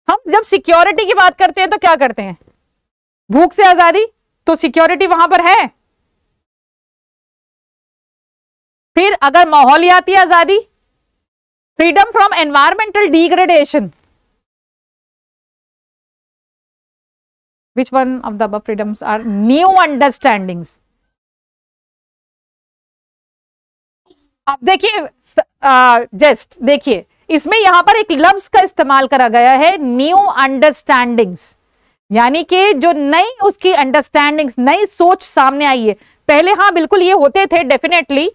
हम जब सिक्योरिटी की बात करते हैं तो क्या करते हैं भूख से आजादी तो सिक्योरिटी वहां पर है फिर अगर माहौलियाती आजादी freedom from environmental degradation which one of the above freedoms are new अब देखिए जस्ट देखिए इसमें यहां पर एक लफ्स का इस्तेमाल करा गया है न्यू अंडरस्टैंडिंग्स यानी कि जो नई उसकी अंडरस्टैंडिंग नई सोच सामने आई है पहले हाँ बिल्कुल ये होते थे डेफिनेटली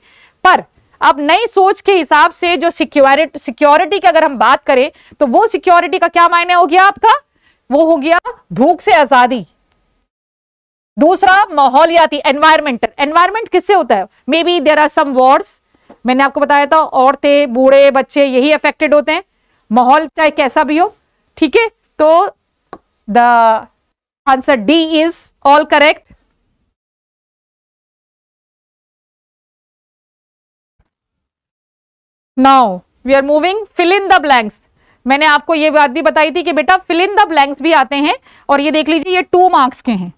पर अब नई सोच के हिसाब से जो सिक्योरिटी सिक्योरिटी की अगर हम बात करें तो वो सिक्योरिटी का क्या मायने हो गया आपका वो हो गया भूख से आजादी दूसरा माहौलियाती एनवायरमेंटल एनवायरमेंट किससे होता है maybe there are some words मैंने आपको बताया था औरतें बूढ़े बच्चे यही अफेक्टेड होते हैं माहौल चाहे कैसा भी हो ठीक है तो The answer D is all correct. Now we are moving fill in the blanks मैंने आपको ये बात भी बताई थी कि बेटा फिल इन द ब्लैंक्स भी आते हैं और ये देख लीजिए ये टू मार्क्स के हैं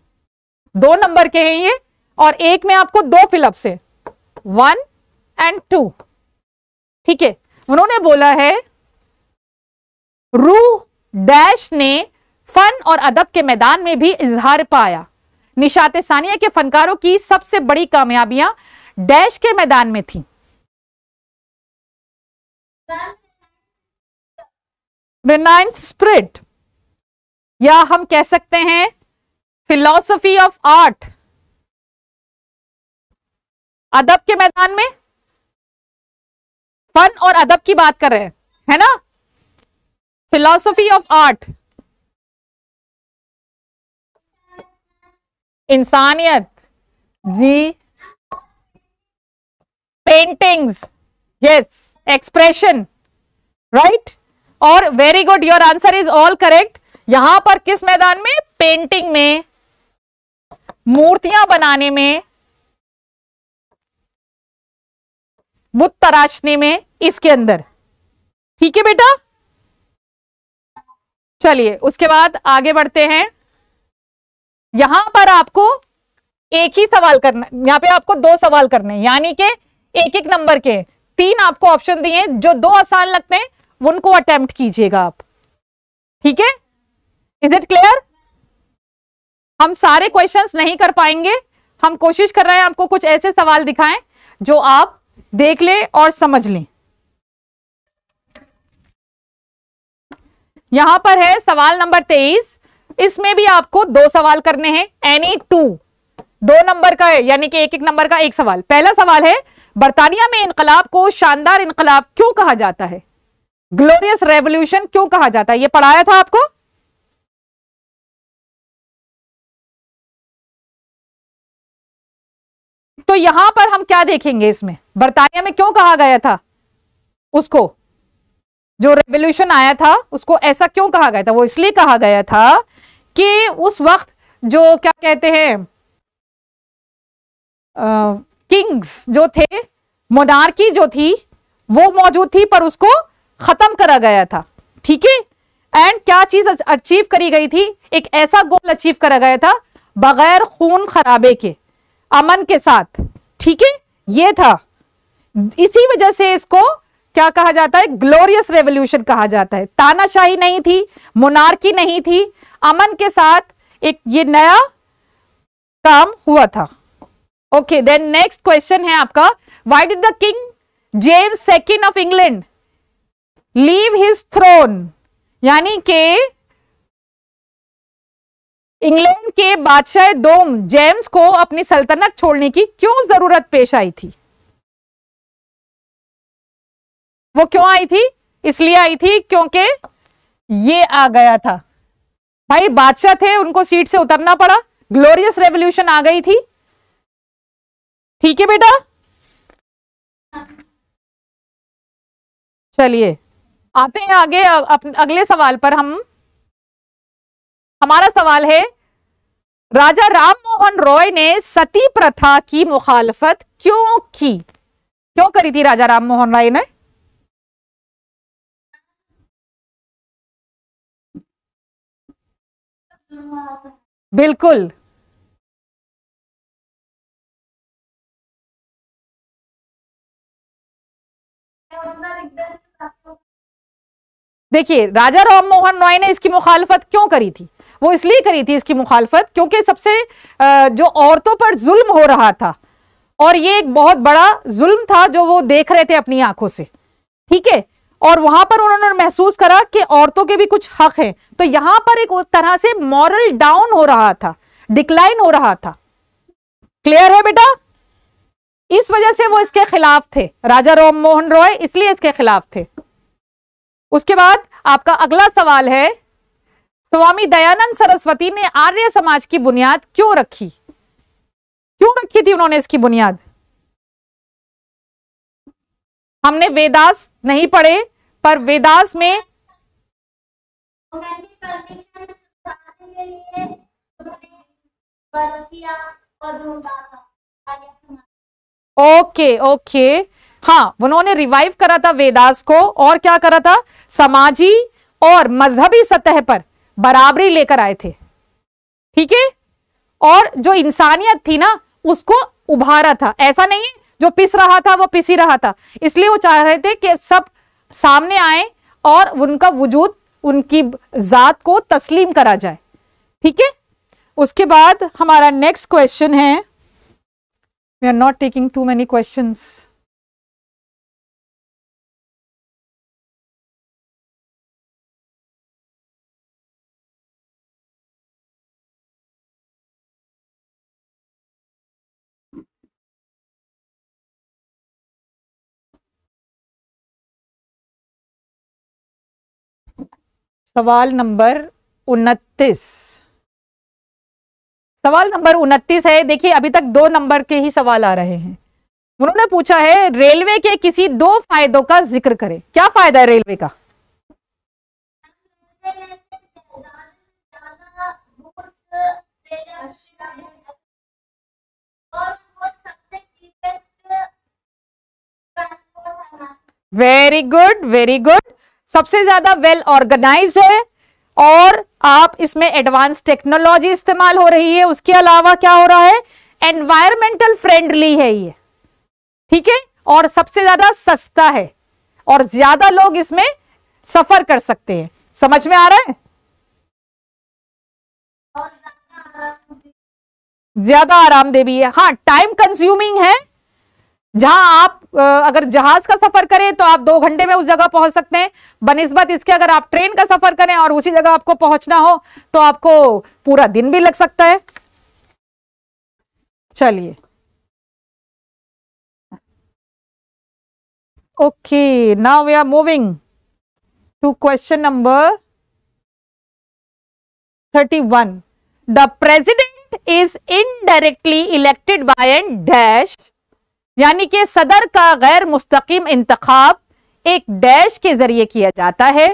दो नंबर के हैं ये और एक में आपको दो फिलअप्स है वन एंड टू ठीक है उन्होंने बोला है रू डैश ने फन और अदब के मैदान में भी इजहार पाया निशात सानिया के फनकारों की सबसे बड़ी कामयाबियां डैश के मैदान में थी स्प्रिट या हम कह सकते हैं फिलॉसफी ऑफ आर्ट अदब के मैदान में फन और अदब की बात कर रहे हैं है ना फिलॉसफी ऑफ आर्ट इंसानियत जी पेंटिंग्स यस एक्सप्रेशन राइट और very good your answer is all correct यहां पर किस मैदान में पेंटिंग में मूर्तियां बनाने में बुत तराशने में इसके अंदर ठीक है बेटा चलिए उसके बाद आगे बढ़ते हैं यहां पर आपको एक ही सवाल करना यहां पे आपको दो सवाल करने यानी के एक एक नंबर के तीन आपको ऑप्शन दिए जो दो आसान लगते हैं उनको अटेम्प्ट कीजिएगा आप ठीक है इज इट क्लियर हम सारे क्वेश्चंस नहीं कर पाएंगे हम कोशिश कर रहे हैं आपको कुछ ऐसे सवाल दिखाएं जो आप देख लें और समझ लें यहां पर है सवाल नंबर तेईस इसमें भी आपको दो सवाल करने हैं एनी टू दो नंबर का है यानी कि एक एक नंबर का एक सवाल पहला सवाल है बर्तानिया में इनकलाब को शानदार इनकलाब क्यों कहा जाता है ग्लोरियस रेवोल्यूशन क्यों कहा जाता है ये पढ़ाया था आपको तो यहां पर हम क्या देखेंगे इसमें बर्तानिया में क्यों कहा गया था उसको जो रेवोल्यूशन आया था उसको ऐसा क्यों कहा गया था वो इसलिए कहा गया था कि उस वक्त जो क्या कहते हैं किंग्स जो थे मोनार्की जो थी वो मौजूद थी पर उसको खत्म करा गया था ठीक है एंड क्या चीज अचीव करी गई थी एक ऐसा गोल अचीव करा गया था बगैर खून खराबे के अमन के साथ ठीक है ये था इसी वजह से इसको क्या कहा जाता है ग्लोरियस रेवोल्यूशन कहा जाता है तानाशाही नहीं थी मोनार्की नहीं थी अमन के साथ एक ये नया काम हुआ था ओके देन नेक्स्ट क्वेश्चन है आपका why did the king James second of England leave his throne यानी के इंग्लैंड के बादशाह दोम जेम्स को अपनी सल्तनत छोड़ने की क्यों जरूरत पेश आई थी वो क्यों आई थी इसलिए आई थी क्योंकि ये आ गया था भाई बादशाह थे उनको सीट से उतरना पड़ा ग्लोरियस रेवोल्यूशन आ गई थी ठीक है बेटा चलिए आते हैं आगे अगले सवाल पर हम हमारा सवाल है राजा राम मोहन रॉय ने सती प्रथा की मुखालफत क्यों की क्यों करी थी राजा राम मोहन रॉय ने बिल्कुल देखिए राजा राम मोहन रॉय ने इसकी मुखालफत क्यों करी थी वो इसलिए करी थी इसकी मुखालफत क्योंकि सबसे जो औरतों पर जुल्म हो रहा था और ये एक बहुत बड़ा जुल्म था जो वो देख रहे थे अपनी आंखों से ठीक है और वहां पर उन्होंने महसूस करा कि औरतों के भी कुछ हक हैं तो यहां पर एक तरह से मॉरल डाउन हो रहा था डिक्लाइन हो रहा था क्लियर है बेटा इस वजह से वो इसके खिलाफ थे राजा राम मोहन रॉय इसलिए इसके खिलाफ थे उसके बाद आपका अगला सवाल है स्वामी दयानंद सरस्वती ने आर्य समाज की बुनियाद क्यों रखी क्यों रखी थी उन्होंने इसकी बुनियाद हमने वेदास नहीं पढ़े पर वेदास में ओके ओके हाँ उन्होंने रिवाइव करा था वेदास को और क्या करा था समाजी और मजहबी सतह पर बराबरी लेकर आए थे ठीक है और जो इंसानियत थी ना उसको उभारा था ऐसा नहीं जो पिस रहा था वो पिस ही रहा था इसलिए वो चाह रहे थे कि सब सामने आए और उनका वजूद उनकी जात को तस्लीम करा जाए ठीक है उसके बाद हमारा नेक्स्ट क्वेश्चन है we are not taking too many questions सवाल नंबर उनतीस सवाल नंबर उनतीस है देखिए अभी तक दो नंबर के ही सवाल आ रहे हैं उन्होंने पूछा है रेलवे के किसी दो फायदों का जिक्र करें क्या फायदा है रेलवे का वेरी गुड वेरी गुड सबसे ज्यादा वेल ऑर्गेनाइज है और आप इसमें एडवांस टेक्नोलॉजी इस्तेमाल हो रही है उसके अलावा क्या हो रहा है एनवायरमेंटल फ्रेंडली है ये ठीक है और सबसे ज्यादा सस्ता है और ज्यादा लोग इसमें सफर कर सकते हैं समझ में आ रहा है ज्यादा आरामदेह भी है हाँ टाइम कंज्यूमिंग है जहां आप अगर जहाज का सफर करें तो आप दो घंटे में उस जगह पहुंच सकते हैं बनस्बत इसके अगर आप ट्रेन का सफर करें और उसी जगह आपको पहुंचना हो तो आपको पूरा दिन भी लग सकता है चलिए okay now we are moving to question number thirty one the president is indirectly elected by and dash यानी कि सदर का गैर मुस्तकीम इंतखब एक डैश के जरिए किया जाता है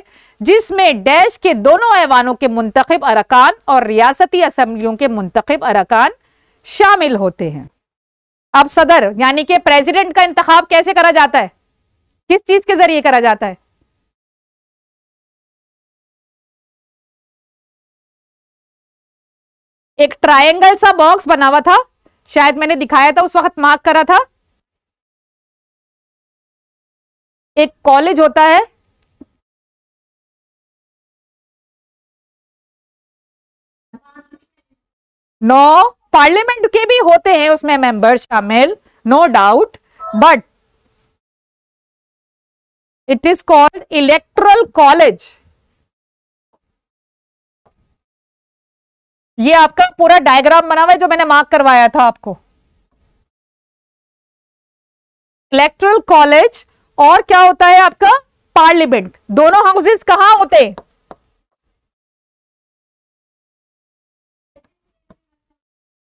जिसमें डैश के दोनों ऐवानों के मुंतखब अरकान और रियासती असम्बलियों के मुंतखब अरकान शामिल होते हैं अब सदर यानी कि प्रेसिडेंट का इंतखब कैसे करा जाता है किस चीज के जरिए करा जाता है एक ट्रायंगल सा बॉक्स बना हुआ था शायद मैंने दिखाया था उस वक्त मार्क करा था एक कॉलेज होता है नो no, पार्लियामेंट के भी होते हैं उसमें मेंबर शामिल no doubt but it is called electoral college ये आपका पूरा डायग्राम बना हुआ है जो मैंने मार्क करवाया था आपको इलेक्ट्रल कॉलेज और क्या होता है आपका पार्लियामेंट दोनों हाउसेस कहां होते हैं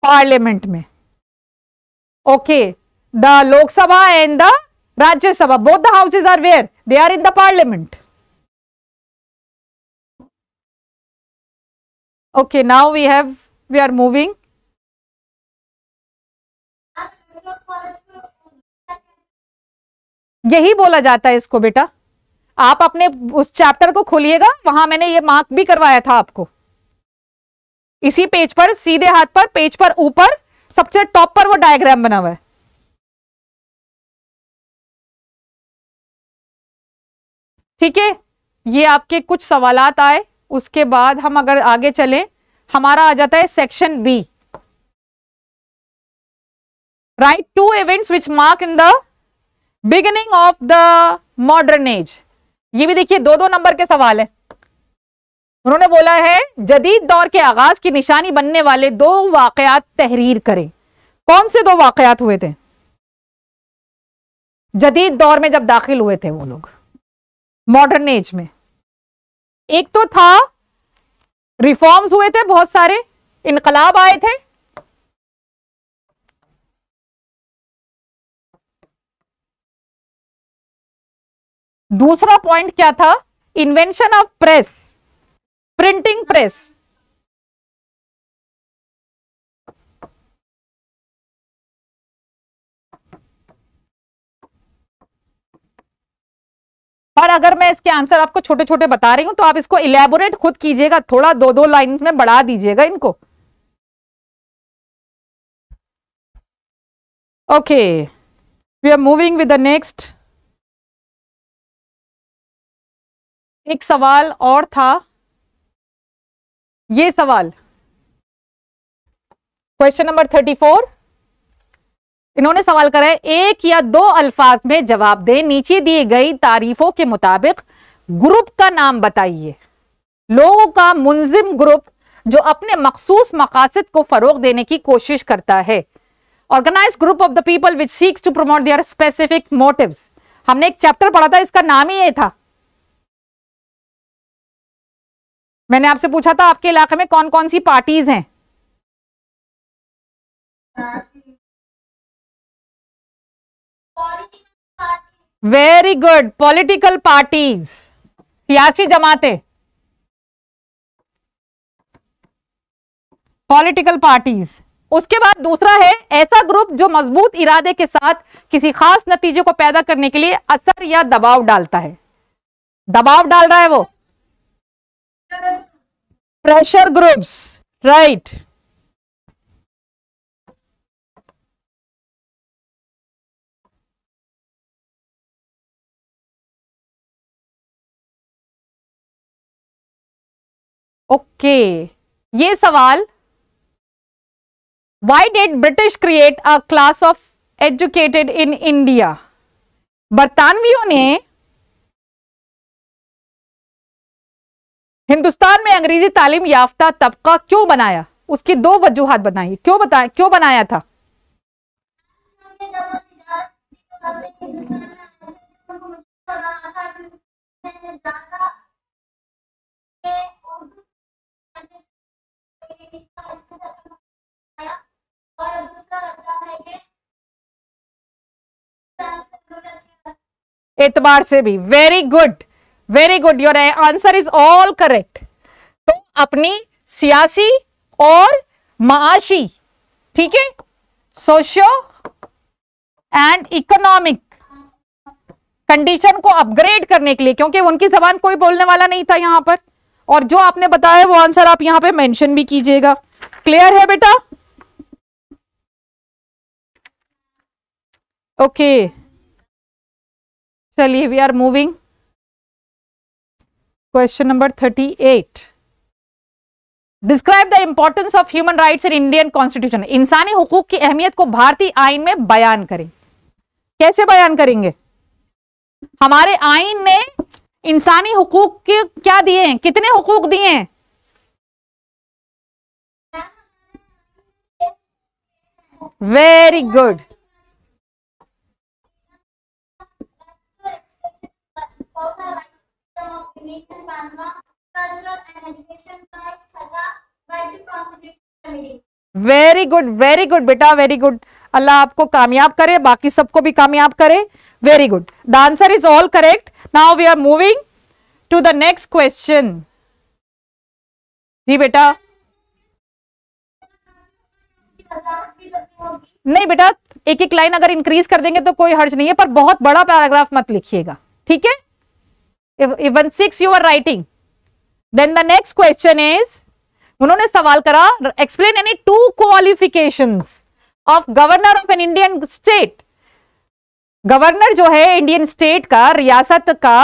पार्लियामेंट में okay the Lok Sabha and the Rajya Sabha both the houses are where they are in the parliament okay now we have we are moving यही बोला जाता है इसको बेटा आप अपने उस चैप्टर को खोलिएगा वहां मैंने ये मार्क भी करवाया था आपको इसी पेज पर सीधे हाथ पर पेज पर ऊपर सबसे टॉप पर वो डायग्राम बना हुआ है ठीक है ये आपके कुछ सवालात आए उसके बाद हम अगर आगे चलें हमारा आ जाता है section B write two events which mark in the beginning of the modern age ये भी देखिए दो दो नंबर के सवाल है उन्होंने बोला है जदीद दौर के आगाज की निशानी बनने वाले दो वाकयात तहरीर करें कौन से दो वाकयात हुए थे जदीद दौर में जब दाखिल हुए थे वो लोग मॉडर्न एज में एक तो था रिफॉर्म्स हुए थे बहुत सारे इनकलाब आए थे दूसरा पॉइंट क्या था invention of press printing press और अगर मैं इसके आंसर आपको छोटे छोटे बता रही हूं तो आप इसको इलेबोरेट खुद कीजिएगा थोड़ा दो दो लाइन में बढ़ा दीजिएगा इनको okay we are moving with the next एक सवाल और था ये सवाल क्वेश्चन नंबर थर्टी फोर इन्होंने सवाल करा है एक या दो अल्फाज में जवाब दें नीचे दी गई तारीफों के मुताबिक ग्रुप का नाम बताइए लोगों का मुंजिम ग्रुप जो अपने मखसूस मकासद को फरोग देने की कोशिश करता है organise group of the people which seeks to promote their specific motives हमने एक चैप्टर पढ़ा था इसका नाम ही ये था मैंने आपसे पूछा था आपके इलाके में कौन कौन सी पार्टीज हैं वेरी गुड पॉलिटिकल पार्टीज सियासी जमाते पॉलिटिकल पार्टीज उसके बाद दूसरा है ऐसा ग्रुप जो मजबूत इरादे के साथ किसी खास नतीजे को पैदा करने के लिए असर या दबाव डालता है दबाव डाल रहा है वो pressure groups right okay okay. ये सवाल why did British create a class of educated in India बरतानवियों ने हिंदुस्तान में अंग्रेजी तालीम याफ्ता तबका क्यों बनाया उसकी दो वजूहत बनाई क्यों बताया क्यों बनाया था एतबार से भी very good very good your answer is all correct तो अपनी सियासी और माशी ठीक है सोशो एंड इकोनॉमिक कंडीशन को अपग्रेड करने के लिए क्योंकि उनकी जबान कोई बोलने वाला नहीं था यहां पर और जो आपने बताया वो आंसर आप यहां पे मेंशन भी कीजिएगा क्लियर है बेटा ओके चलिए we are moving question number thirty eight describe the importance of human right in Indian constitution इंसानी हुकूक की अहमियत को भारतीय आइन में बयान करें कैसे बयान करेंगे हमारे आइन ने इंसानी हुकूक के क्या दिए हैं कितने हुकूक दिए हैं वेरी गुड International बांधवा cultural and education Right Saga Right to Constitute very good very good बेटा वेरी गुड अल्लाह आपको कामयाब करे बाकी सबको भी कामयाब करे very good the answer is all correct now we are moving to the next question जी बेटा नहीं बेटा एक एक लाइन अगर इंक्रीज कर देंगे तो कोई हर्ज नहीं है पर बहुत बड़ा पैराग्राफ मत लिखिएगा ठीक है if even six you are writing then the next question is उन्होंने सवाल करा explain any two qualification of governor of an Indian state governor जो है इंडियन स्टेट का रियासत का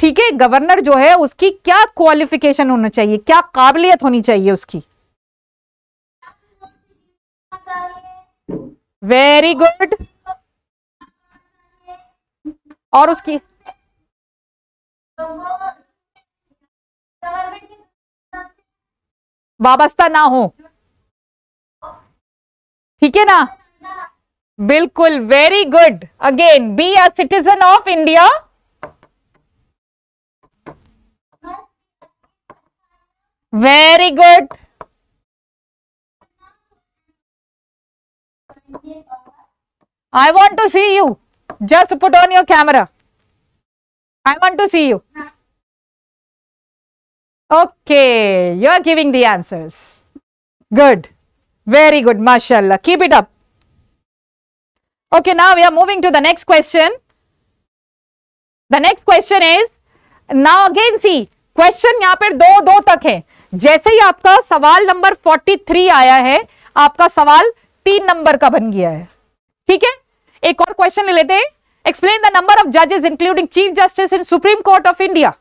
ठीक है गवर्नर जो है उसकी क्या क्वालिफिकेशन होना चाहिए क्या काबिलियत होनी चाहिए उसकी वेरी गुड और उसकी वाबस्ता ना हो ठीक है ना बिल्कुल very good again be a citizen of India very good I want to see you just put on your camera I want to see you. Okay, you are giving the answers. Good. Very good, mashallah. Keep it up. Okay, now we are moving to the next question. The next question is, now again see, question यहाँ पर दो दो तक है जैसे ही आपका सवाल नंबर 43 आया है आपका सवाल तीन नंबर का बन गया है ठीक है एक और क्वेश्चन ले लेते हैं Explain the number of judges including Chief Justice in Supreme Court of India.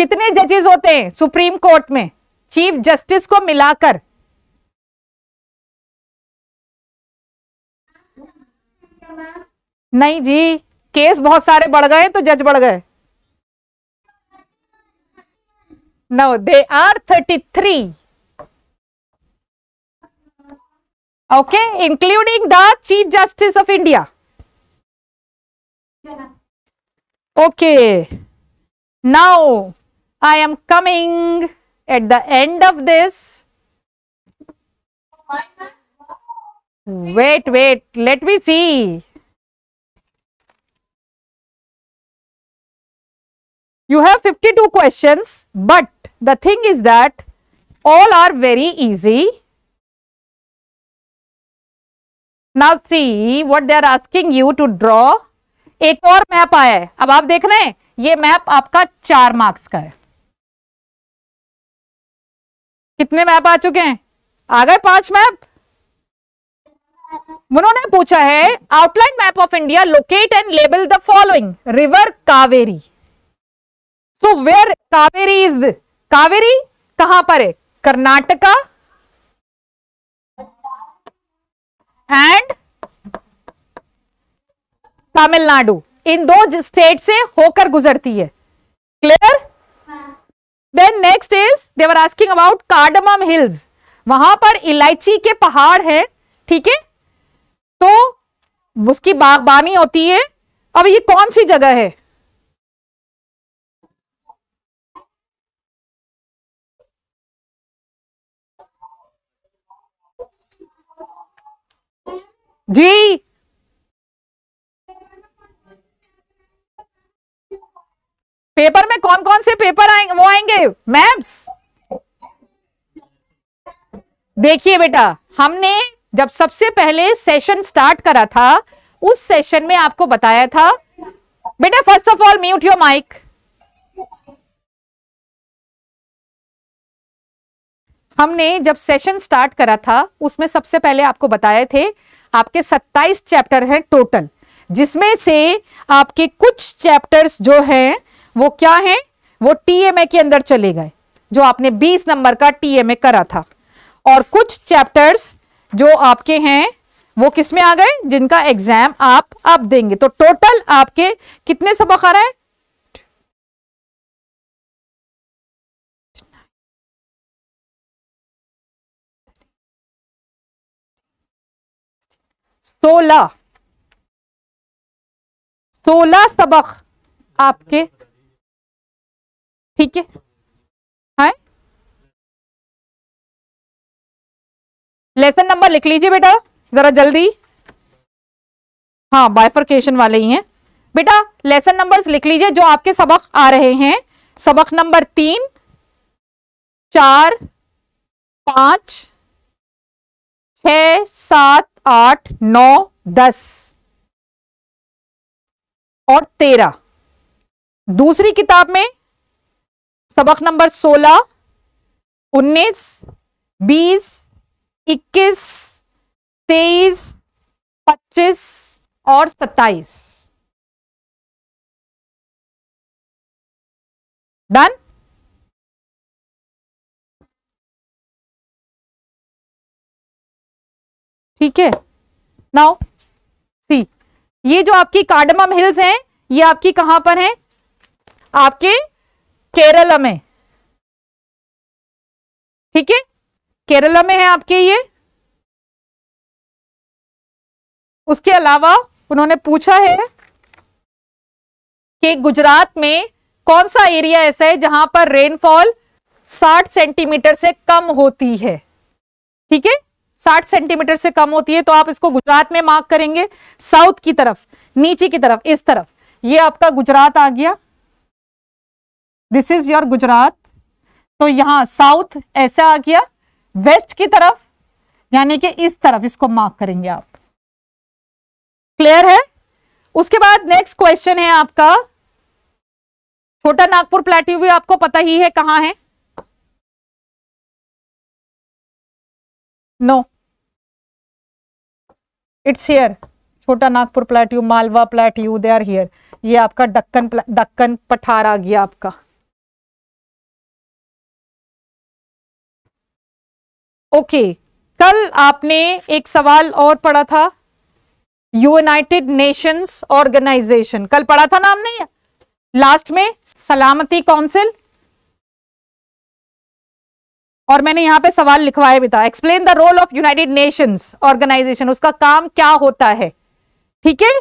कितने जजेस होते हैं सुप्रीम कोर्ट में चीफ जस्टिस को मिलाकर नहीं जी केस बहुत सारे बढ़ गए तो जज बढ़ गए no they are thirty three okay including the chief justice of india okay now i am coming at the end of this wait wait let me see you have 52 questions but the thing is that all are very easy now see what they are asking you to draw एक और मैप आया है अब आप देख रहे हैं ये मैप आपका चार मार्क्स का है कितने मैप आ चुके हैं आ गए पांच मैप उन्होंने पूछा है outline map of India locate and label the following river Kaveri so where Kaveri is Kaveri कहां पर है कर्नाटका एंड तमिलनाडु इन दो स्टेट से होकर गुजरती है clear then next is they're asking about cardamom hills वहां पर इलायची के पहाड़ हैं ठीक है तो उसकी बागबानी होती है अब ये कौन सी जगह है जी पेपर में कौन कौन से पेपर आएंगे वो आएंगे मैप्स देखिए बेटा हमने जब सबसे पहले सेशन स्टार्ट करा था उस सेशन में आपको बताया था बेटा first of all mute your mic हमने जब सेशन स्टार्ट करा था उसमें सबसे पहले आपको बताए थे आपके 27 चैप्टर हैं टोटल जिसमें से आपके कुछ चैप्टर्स जो हैं वो क्या हैं वो टीएमए के अंदर चले गए जो आपने 20 नंबर का टीएमए करा था और कुछ चैप्टर्स जो आपके हैं वो किसमें आ गए जिनका एग्जाम आप अब देंगे तो टोटल आपके कितने सबक आ रहे हैं सोलह सोलह सबक आपके ठीक है हाँ? लेसन नंबर लिख लीजिए बेटा जरा जल्दी हाँ बायफर्केशन वाले ही हैं बेटा लेसन नंबर्स लिख लीजिए जो आपके सबक आ रहे हैं सबक नंबर तीन चार पांच छ सात आठ नौ दस और तेरह दूसरी किताब में सबक नंबर सोलह उन्नीस बीस इक्कीस तेईस पच्चीस और सत्ताईस डन ठीक है नाउ सी ये जो आपकी कार्डमम हिल्स हैं ये आपकी कहां पर हैं आपके केरला में ठीक है केरला में है आपके ये उसके अलावा उन्होंने पूछा है कि गुजरात में कौन सा एरिया ऐसा है जहां पर रेनफॉल 60 सेंटीमीटर से कम होती है ठीक है साठ सेंटीमीटर से कम होती है तो आप इसको गुजरात में मार्क करेंगे साउथ की तरफ नीचे की तरफ इस तरफ ये आपका गुजरात आ गया दिस इज योर गुजरात तो यहां साउथ ऐसा आ गया वेस्ट की तरफ यानी कि इस तरफ इसको मार्क करेंगे आप क्लियर है उसके बाद नेक्स्ट क्वेश्चन है आपका छोटा नागपुर प्लेट्यू भी आपको पता ही है कहां है no it's here Chota Nagpur plateau Malwa plateau they are here ये आपका दक्कन दक्कन पठार आ गया आपका ओके okay. कल आपने एक सवाल और पढ़ा था यूनाइटेड नेशंस ऑर्गेनाइजेशन कल पढ़ा था नाम नहीं लास्ट में सलामती काउंसिल और मैंने यहाँ पे सवाल लिखवाया भी था explain the role of united nations organisation उसका काम क्या होता है ठीक है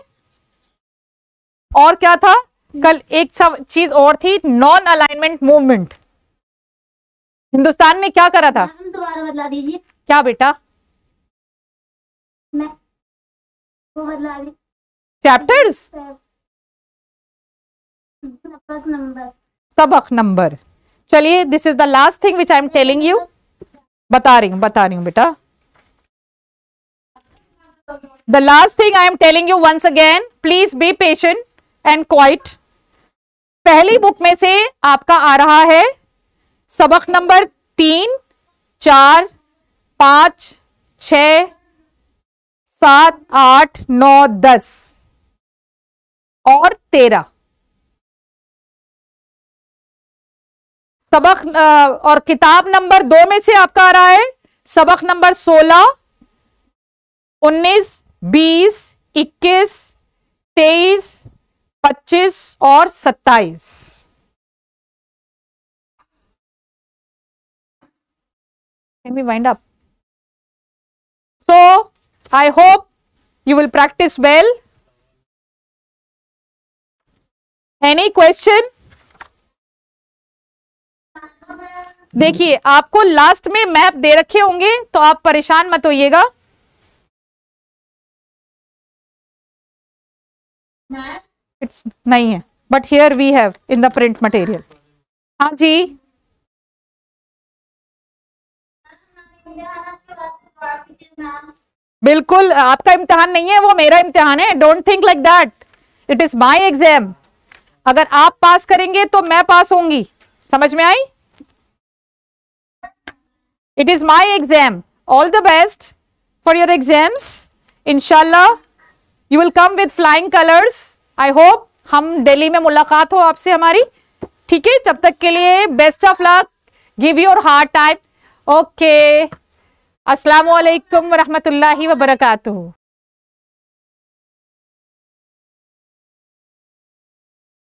और क्या था कल एक सब चीज और थी नॉन अलाइनमेंट मूवमेंट हिंदुस्तान ने क्या करा था दोबारा बदला दीजिए क्या बेटा चैप्टर्स नंबर सबक नंबर चलिए this is the last thing which I am telling you बता रही हूं बता रही हूँ बेटा the last thing I am telling you once again please be patient and quiet पहली बुक में से आपका आ रहा है सबक नंबर तीन चार पांच छ सात आठ नौ दस और तेरह सबक और किताब नंबर दो में से आपका आ रहा है सबक नंबर सोलह उन्नीस बीस इक्कीस तेईस पच्चीस और सत्ताईस Can we wind up? So, I hope you will practice well. Any question? देखिए आपको लास्ट में मैप दे रखे होंगे तो आप परेशान मत होइएगा इट्स नहीं है but here we have in the print material हाँ जी बिल्कुल आपका इम्तिहान नहीं है वो मेरा इम्तिहान है don't think like that it is my exam अगर आप पास करेंगे तो मैं पास होंगी समझ में आई It is my exam. All the best for your exams. Inshallah, you will come with flying colors. I hope hum delhi mein mulaqat ho aapse hamari theek hai tab tak ke liye best of luck give your your hard okay assalamu alaikum wa rahmatullahi wa barakatuh